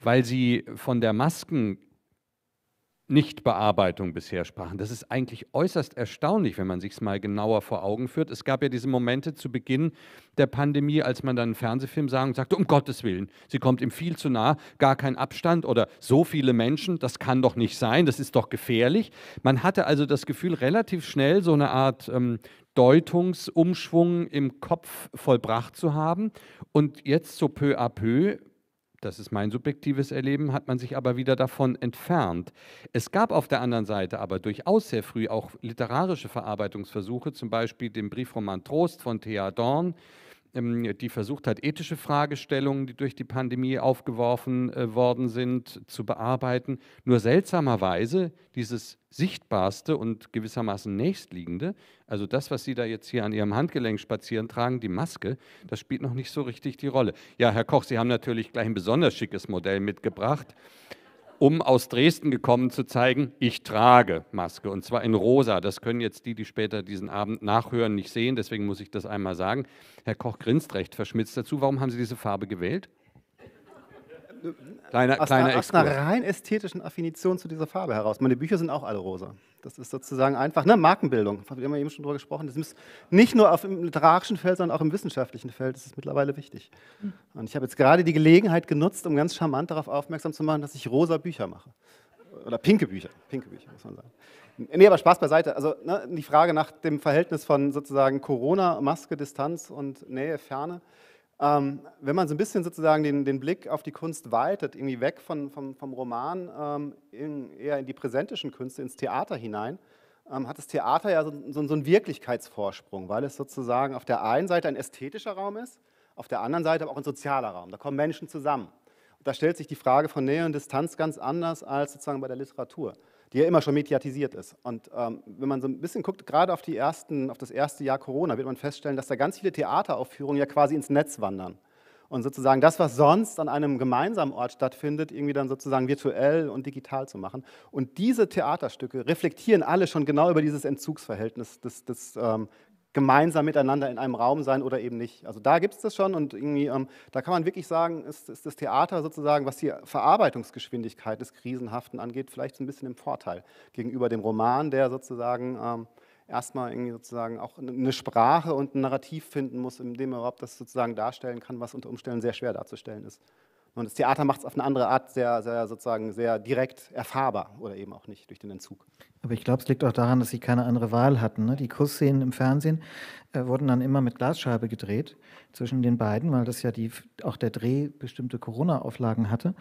Weil Sie von der Masken Nichtbearbeitung bisher sprachen. Das ist eigentlich äußerst erstaunlich, wenn man sich es mal genauer vor Augen führt. Es gab ja diese Momente zu Beginn der Pandemie, als man dann einen Fernsehfilm sah und sagte, um Gottes Willen, sie kommt ihm viel zu nah, gar kein Abstand oder so viele Menschen, das kann doch nicht sein, das ist doch gefährlich. Man hatte also das Gefühl, relativ schnell so eine Art ähm, Deutungsumschwung im Kopf vollbracht zu haben. Und jetzt so peu à peu das ist mein subjektives Erleben, hat man sich aber wieder davon entfernt. Es gab auf der anderen Seite aber durchaus sehr früh auch literarische Verarbeitungsversuche, zum Beispiel den Briefroman Trost von Thea Dorn, ähm, die versucht hat, ethische Fragestellungen, die durch die Pandemie aufgeworfen äh, worden sind, zu bearbeiten. Nur seltsamerweise dieses sichtbarste und gewissermaßen nächstliegende, also das, was Sie da jetzt hier an Ihrem Handgelenk spazieren tragen, die Maske, das spielt noch nicht so richtig die Rolle. Ja, Herr Koch, Sie haben natürlich gleich ein besonders schickes Modell mitgebracht um aus Dresden gekommen zu zeigen, ich trage Maske und zwar in rosa. Das können jetzt die, die später diesen Abend nachhören, nicht sehen, deswegen muss ich das einmal sagen. Herr Koch grinst recht verschmitzt dazu. Warum haben Sie diese Farbe gewählt? Kleiner, aus kleiner einer, Aus einer rein ästhetischen Affinition zu dieser Farbe heraus. Meine Bücher sind auch alle rosa. Das ist sozusagen einfach ne, Markenbildung. Wir haben ja eben schon drüber gesprochen. Das ist nicht nur auf dem literarischen Feld, sondern auch im wissenschaftlichen Feld. Das ist mittlerweile wichtig. Und ich habe jetzt gerade die Gelegenheit genutzt, um ganz charmant darauf aufmerksam zu machen, dass ich rosa Bücher mache. Oder pinke Bücher. Pinke Bücher, muss man sagen. Nee, aber Spaß beiseite. Also ne, die Frage nach dem Verhältnis von sozusagen Corona, Maske, Distanz und Nähe, Ferne ähm, wenn man so ein bisschen sozusagen den, den, Blick auf die Kunst weitet, irgendwie weg von, vom, vom Roman, ähm, in, eher in die präsentischen Künste, ins Theater hinein, ähm, hat das Theater ja so, so, so, einen Wirklichkeitsvorsprung, weil es sozusagen auf der einen Seite ein ästhetischer Raum ist, auf der anderen Seite aber auch ein sozialer Raum. Da kommen Menschen zusammen. Und da stellt sich die Frage von Nähe und Distanz ganz anders als sozusagen bei der Literatur die ja immer schon mediatisiert ist. Und ähm, wenn man so ein bisschen guckt, gerade auf, die ersten, auf das erste Jahr Corona, wird man feststellen, dass da ganz viele Theateraufführungen ja quasi ins Netz wandern. Und sozusagen das, was sonst an einem gemeinsamen Ort stattfindet, irgendwie dann sozusagen virtuell und digital zu machen. Und diese Theaterstücke reflektieren alle schon genau über dieses Entzugsverhältnis des, des ähm, gemeinsam miteinander in einem Raum sein oder eben nicht. Also da gibt es das schon und irgendwie, ähm, da kann man wirklich sagen, ist, ist das Theater sozusagen, was die Verarbeitungsgeschwindigkeit des Krisenhaften angeht, vielleicht ein bisschen im Vorteil gegenüber dem Roman, der sozusagen ähm, erstmal irgendwie sozusagen auch eine Sprache und ein Narrativ finden muss, in dem er überhaupt das sozusagen darstellen kann, was unter Umständen sehr schwer darzustellen ist. Und das Theater macht es auf eine andere Art sehr, sehr sozusagen sehr direkt erfahrbar oder eben auch nicht durch den Entzug. Aber ich glaube, es liegt auch daran, dass sie keine andere Wahl hatten. Ne? Die Kussszenen im Fernsehen äh, wurden dann immer mit Glasscheibe gedreht zwischen den beiden, weil das ja die, auch der Dreh bestimmte Corona-Auflagen hatte.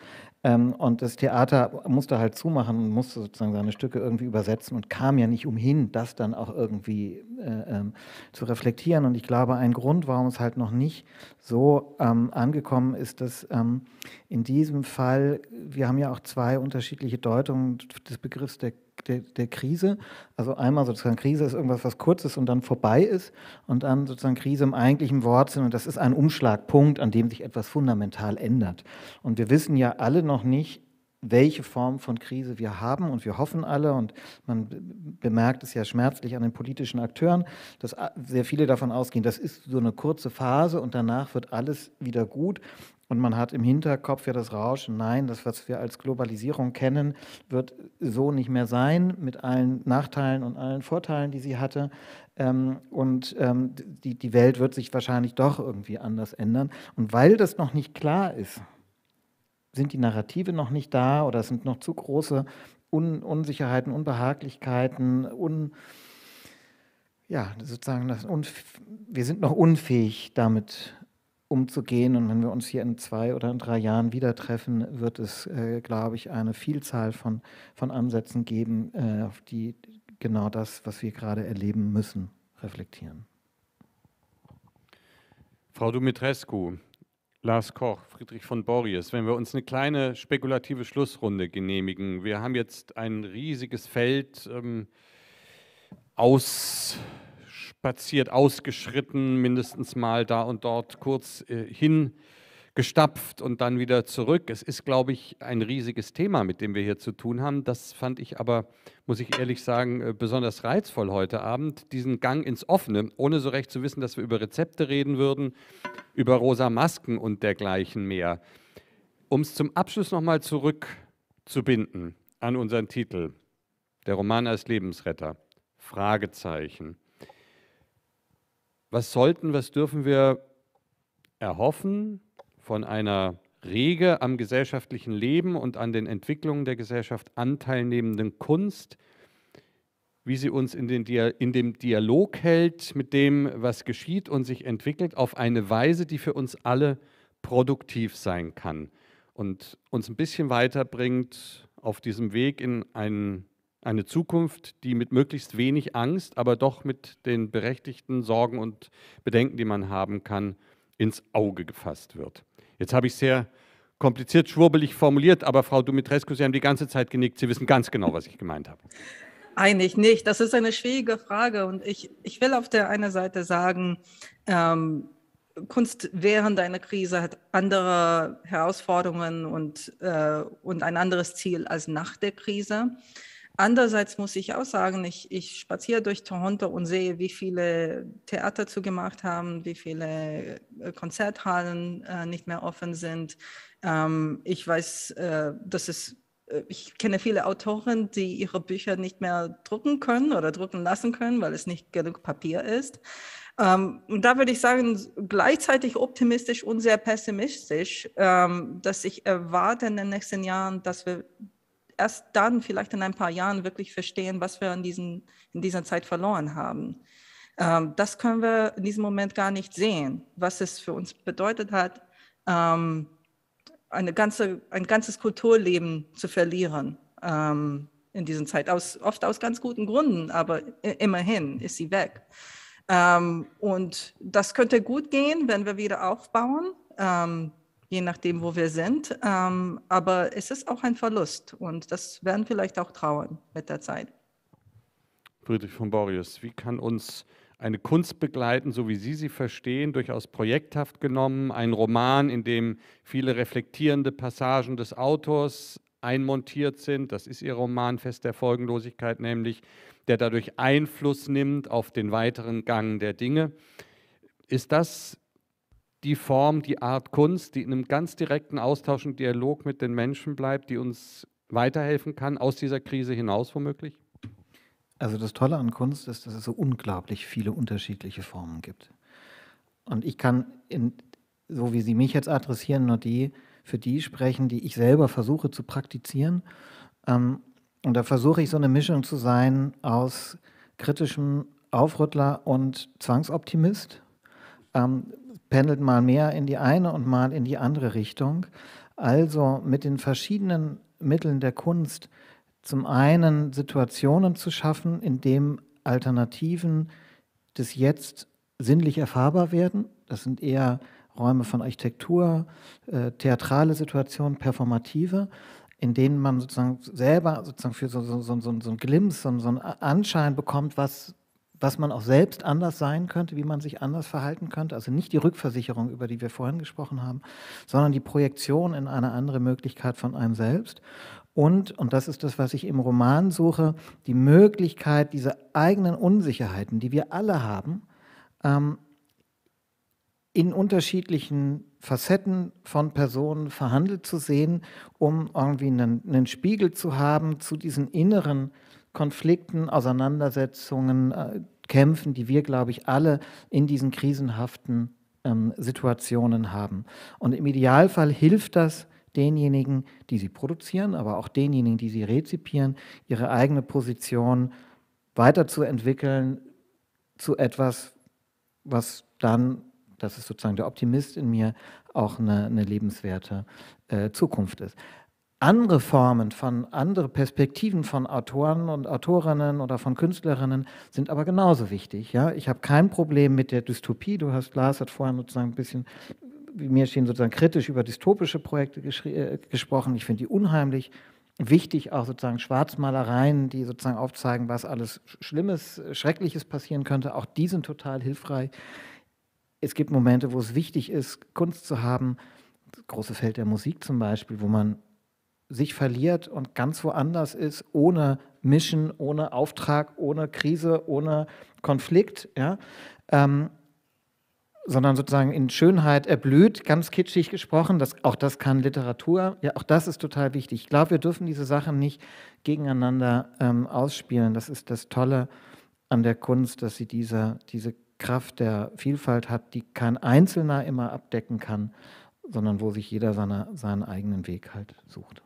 Ähm, und das Theater musste halt zumachen und musste sozusagen seine Stücke irgendwie übersetzen und kam ja nicht umhin, das dann auch irgendwie äh, ähm, zu reflektieren. Und ich glaube, ein Grund, warum es halt noch nicht so ähm, angekommen ist, dass ähm, in diesem Fall, wir haben ja auch zwei unterschiedliche Deutungen des Begriffs der der, der, Krise. Also einmal sozusagen Krise ist irgendwas, was kurz ist und dann vorbei ist und dann sozusagen Krise im eigentlichen Wortsinn und das ist ein Umschlagpunkt, an dem sich etwas fundamental ändert. Und wir wissen ja alle noch nicht, welche Form von Krise wir haben und wir hoffen alle und man bemerkt es ja schmerzlich an den politischen Akteuren, dass sehr viele davon ausgehen, das ist so eine kurze Phase und danach wird alles wieder gut und man hat im Hinterkopf ja das Rauschen, nein, das, was wir als Globalisierung kennen, wird so nicht mehr sein, mit allen Nachteilen und allen Vorteilen, die sie hatte. Ähm, und ähm, die, die Welt wird sich wahrscheinlich doch irgendwie anders ändern. Und weil das noch nicht klar ist, sind die Narrative noch nicht da oder sind noch zu große Un Unsicherheiten, Unbehaglichkeiten, un ja, sozusagen das wir sind noch unfähig, damit umzugehen. Und wenn wir uns hier in zwei oder in drei Jahren wieder treffen, wird es, äh, glaube ich, eine Vielzahl von, von Ansätzen geben, äh, auf die genau das, was wir gerade erleben müssen, reflektieren. Frau Dumitrescu, Lars Koch, Friedrich von Borries, wenn wir uns eine kleine spekulative Schlussrunde genehmigen. Wir haben jetzt ein riesiges Feld ähm, aus spaziert, ausgeschritten, mindestens mal da und dort kurz äh, hingestapft und dann wieder zurück. Es ist, glaube ich, ein riesiges Thema, mit dem wir hier zu tun haben. Das fand ich aber, muss ich ehrlich sagen, äh, besonders reizvoll heute Abend, diesen Gang ins Offene, ohne so recht zu wissen, dass wir über Rezepte reden würden, über rosa Masken und dergleichen mehr. Um es zum Abschluss nochmal zurückzubinden an unseren Titel, der Roman als Lebensretter. Fragezeichen was sollten, was dürfen wir erhoffen von einer rege am gesellschaftlichen Leben und an den Entwicklungen der Gesellschaft anteilnehmenden Kunst, wie sie uns in, Dia in dem Dialog hält mit dem, was geschieht und sich entwickelt, auf eine Weise, die für uns alle produktiv sein kann und uns ein bisschen weiterbringt auf diesem Weg in einen eine Zukunft, die mit möglichst wenig Angst, aber doch mit den berechtigten Sorgen und Bedenken, die man haben kann, ins Auge gefasst wird. Jetzt habe ich es sehr kompliziert, schwurbelig formuliert, aber Frau Dumitrescu, Sie haben die ganze Zeit genickt. Sie wissen ganz genau, was ich gemeint habe. Eigentlich nicht. Das ist eine schwierige Frage. Und ich, ich will auf der einen Seite sagen, ähm, Kunst während einer Krise hat andere Herausforderungen und, äh, und ein anderes Ziel als nach der Krise. Andererseits muss ich auch sagen, ich, ich spaziere durch Toronto und sehe, wie viele Theater zugemacht haben, wie viele äh, Konzerthallen äh, nicht mehr offen sind. Ähm, ich weiß, äh, dass es äh, ich kenne viele Autoren, die ihre Bücher nicht mehr drucken können oder drucken lassen können, weil es nicht genug Papier ist. Ähm, und da würde ich sagen, gleichzeitig optimistisch und sehr pessimistisch, ähm, dass ich erwarte in den nächsten Jahren, dass wir erst dann, vielleicht in ein paar Jahren, wirklich verstehen, was wir in, diesen, in dieser Zeit verloren haben. Ähm, das können wir in diesem Moment gar nicht sehen, was es für uns bedeutet hat, ähm, eine ganze, ein ganzes Kulturleben zu verlieren ähm, in dieser Zeit. Aus, oft aus ganz guten Gründen, aber immerhin ist sie weg. Ähm, und das könnte gut gehen, wenn wir wieder aufbauen. Ähm, je nachdem, wo wir sind. Ähm, aber es ist auch ein Verlust und das werden vielleicht auch trauern mit der Zeit. Friedrich von Borius, wie kann uns eine Kunst begleiten, so wie Sie sie verstehen, durchaus projekthaft genommen, ein Roman, in dem viele reflektierende Passagen des Autors einmontiert sind, das ist Ihr Roman Fest der Folgenlosigkeit nämlich, der dadurch Einfluss nimmt auf den weiteren Gang der Dinge. Ist das die Form, die Art Kunst, die in einem ganz direkten Austausch und Dialog mit den Menschen bleibt, die uns weiterhelfen kann, aus dieser Krise hinaus womöglich? Also das Tolle an Kunst ist, dass es so unglaublich viele unterschiedliche Formen gibt. Und ich kann, in, so wie Sie mich jetzt adressieren, nur die, für die sprechen, die ich selber versuche zu praktizieren. Ähm, und da versuche ich so eine Mischung zu sein aus kritischem Aufrüttler und Zwangsoptimist. Ähm, pendelt mal mehr in die eine und mal in die andere Richtung. Also mit den verschiedenen Mitteln der Kunst zum einen Situationen zu schaffen, in dem Alternativen des Jetzt sinnlich erfahrbar werden. Das sind eher Räume von Architektur, äh, theatrale Situationen, performative, in denen man sozusagen selber sozusagen für so, so, so, so, einen Glimps, so, so einen Anschein bekommt, was was man auch selbst anders sein könnte, wie man sich anders verhalten könnte. Also nicht die Rückversicherung, über die wir vorhin gesprochen haben, sondern die Projektion in eine andere Möglichkeit von einem selbst. Und, und das ist das, was ich im Roman suche, die Möglichkeit, diese eigenen Unsicherheiten, die wir alle haben, ähm, in unterschiedlichen Facetten von Personen verhandelt zu sehen, um irgendwie einen, einen Spiegel zu haben zu diesen inneren äh, Konflikten, Auseinandersetzungen, äh, Kämpfen, die wir, glaube ich, alle in diesen krisenhaften ähm, Situationen haben. Und im Idealfall hilft das denjenigen, die sie produzieren, aber auch denjenigen, die sie rezipieren, ihre eigene Position weiterzuentwickeln zu etwas, was dann, das ist sozusagen der Optimist in mir, auch eine, eine lebenswerte äh, Zukunft ist andere Formen von, andere Perspektiven von Autoren und Autorinnen oder von Künstlerinnen sind aber genauso wichtig. Ja? Ich habe kein Problem mit der Dystopie. Du hast, Lars hat vorhin sozusagen ein bisschen, wie mir stehen, sozusagen kritisch über dystopische Projekte äh, gesprochen. Ich finde die unheimlich wichtig, auch sozusagen Schwarzmalereien, die sozusagen aufzeigen, was alles Schlimmes, Schreckliches passieren könnte. Auch die sind total hilfreich. Es gibt Momente, wo es wichtig ist, Kunst zu haben. Das große Feld der Musik zum Beispiel, wo man sich verliert und ganz woanders ist, ohne Mission, ohne Auftrag, ohne Krise, ohne Konflikt, ja, ähm, sondern sozusagen in Schönheit erblüht, ganz kitschig gesprochen. Das, auch das kann Literatur, ja, auch das ist total wichtig. Ich glaube, wir dürfen diese Sachen nicht gegeneinander ähm, ausspielen. Das ist das Tolle an der Kunst, dass sie diese, diese Kraft der Vielfalt hat, die kein Einzelner immer abdecken kann, sondern wo sich jeder seine, seinen eigenen Weg halt sucht.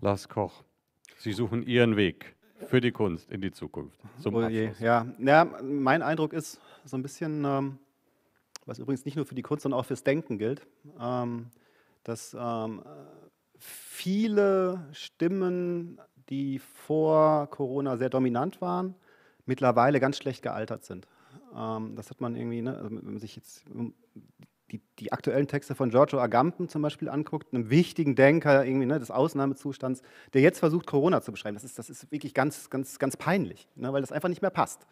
Lars Koch. Sie suchen Ihren Weg für die Kunst in die Zukunft. Zum oh je, ja. ja, mein Eindruck ist so ein bisschen, ähm, was übrigens nicht nur für die Kunst, sondern auch fürs Denken gilt, ähm, dass ähm, viele Stimmen, die vor Corona sehr dominant waren, mittlerweile ganz schlecht gealtert sind. Ähm, das hat man irgendwie, ne, also wenn man sich jetzt die, die, aktuellen Texte von Giorgio Agamben zum Beispiel anguckt, einem wichtigen Denker irgendwie ne, des Ausnahmezustands, der jetzt versucht, Corona zu beschreiben. Das ist, das ist wirklich ganz, ganz, ganz peinlich, ne, weil das einfach nicht mehr passt.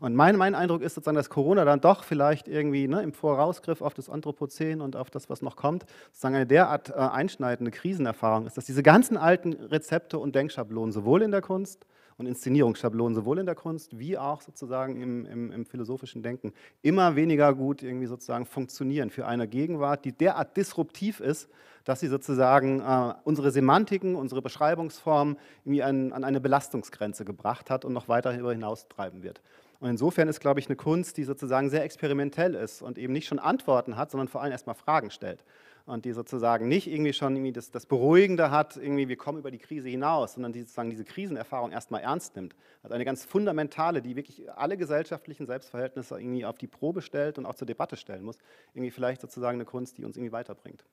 Und mein, mein Eindruck ist sozusagen, dass Corona dann doch vielleicht irgendwie ne, im Vorausgriff auf das Anthropozän und auf das, was noch kommt, sozusagen eine derart äh, einschneidende Krisenerfahrung ist, dass diese ganzen alten Rezepte und Denkschablonen sowohl in der Kunst, und Inszenierungsschablonen, sowohl in der Kunst wie auch sozusagen im, im, im philosophischen Denken, immer weniger gut irgendwie sozusagen funktionieren für eine Gegenwart, die derart disruptiv ist, dass sie sozusagen äh, unsere Semantiken, unsere Beschreibungsformen irgendwie an, an eine Belastungsgrenze gebracht hat und noch weiter darüber hinaus treiben wird. Und insofern ist, glaube ich, eine Kunst, die sozusagen sehr experimentell ist und eben nicht schon Antworten hat, sondern vor allem erstmal Fragen stellt und die sozusagen nicht irgendwie schon irgendwie das, das Beruhigende hat, irgendwie wir kommen über die Krise hinaus, sondern die sozusagen diese Krisenerfahrung erstmal ernst nimmt. Also eine ganz fundamentale, die wirklich alle gesellschaftlichen Selbstverhältnisse irgendwie auf die Probe stellt und auch zur Debatte stellen muss, irgendwie vielleicht sozusagen eine Kunst, die uns irgendwie weiterbringt.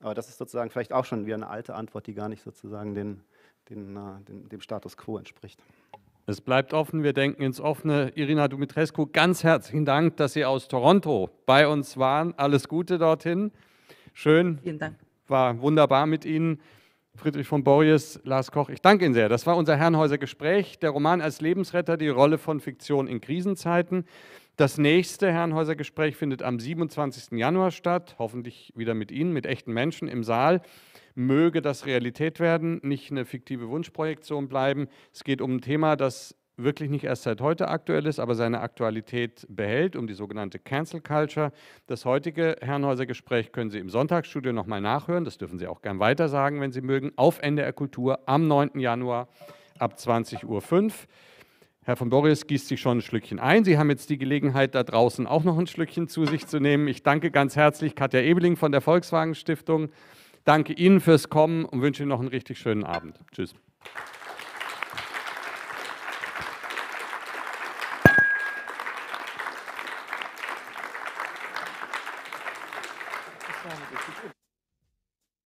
Aber das ist sozusagen vielleicht auch schon wieder eine alte Antwort, die gar nicht sozusagen den, den, äh, den, dem Status quo entspricht. Es bleibt offen, wir denken ins Offene. Irina Dumitrescu, ganz herzlichen Dank, dass Sie aus Toronto bei uns waren. Alles Gute dorthin. Schön. Vielen Dank. War wunderbar mit Ihnen. Friedrich von Borjes, Lars Koch, ich danke Ihnen sehr. Das war unser Herrenhäuser Gespräch. Der Roman als Lebensretter, die Rolle von Fiktion in Krisenzeiten. Das nächste Herrenhäuser Gespräch findet am 27. Januar statt, hoffentlich wieder mit Ihnen, mit echten Menschen im Saal. Möge das Realität werden, nicht eine fiktive Wunschprojektion bleiben. Es geht um ein Thema, das wirklich nicht erst seit heute aktuell ist, aber seine Aktualität behält, um die sogenannte Cancel Culture. Das heutige Herrenhäuser Gespräch können Sie im Sonntagsstudio nochmal nachhören. Das dürfen Sie auch gern weitersagen, wenn Sie mögen, auf NDR Kultur am 9. Januar ab 20.05 Uhr. Herr von Boris gießt sich schon ein Schlückchen ein. Sie haben jetzt die Gelegenheit, da draußen auch noch ein Schlückchen zu sich zu nehmen. Ich danke ganz herzlich Katja Ebeling von der Volkswagen Stiftung. Danke Ihnen fürs Kommen und wünsche Ihnen noch einen richtig schönen Abend. Tschüss.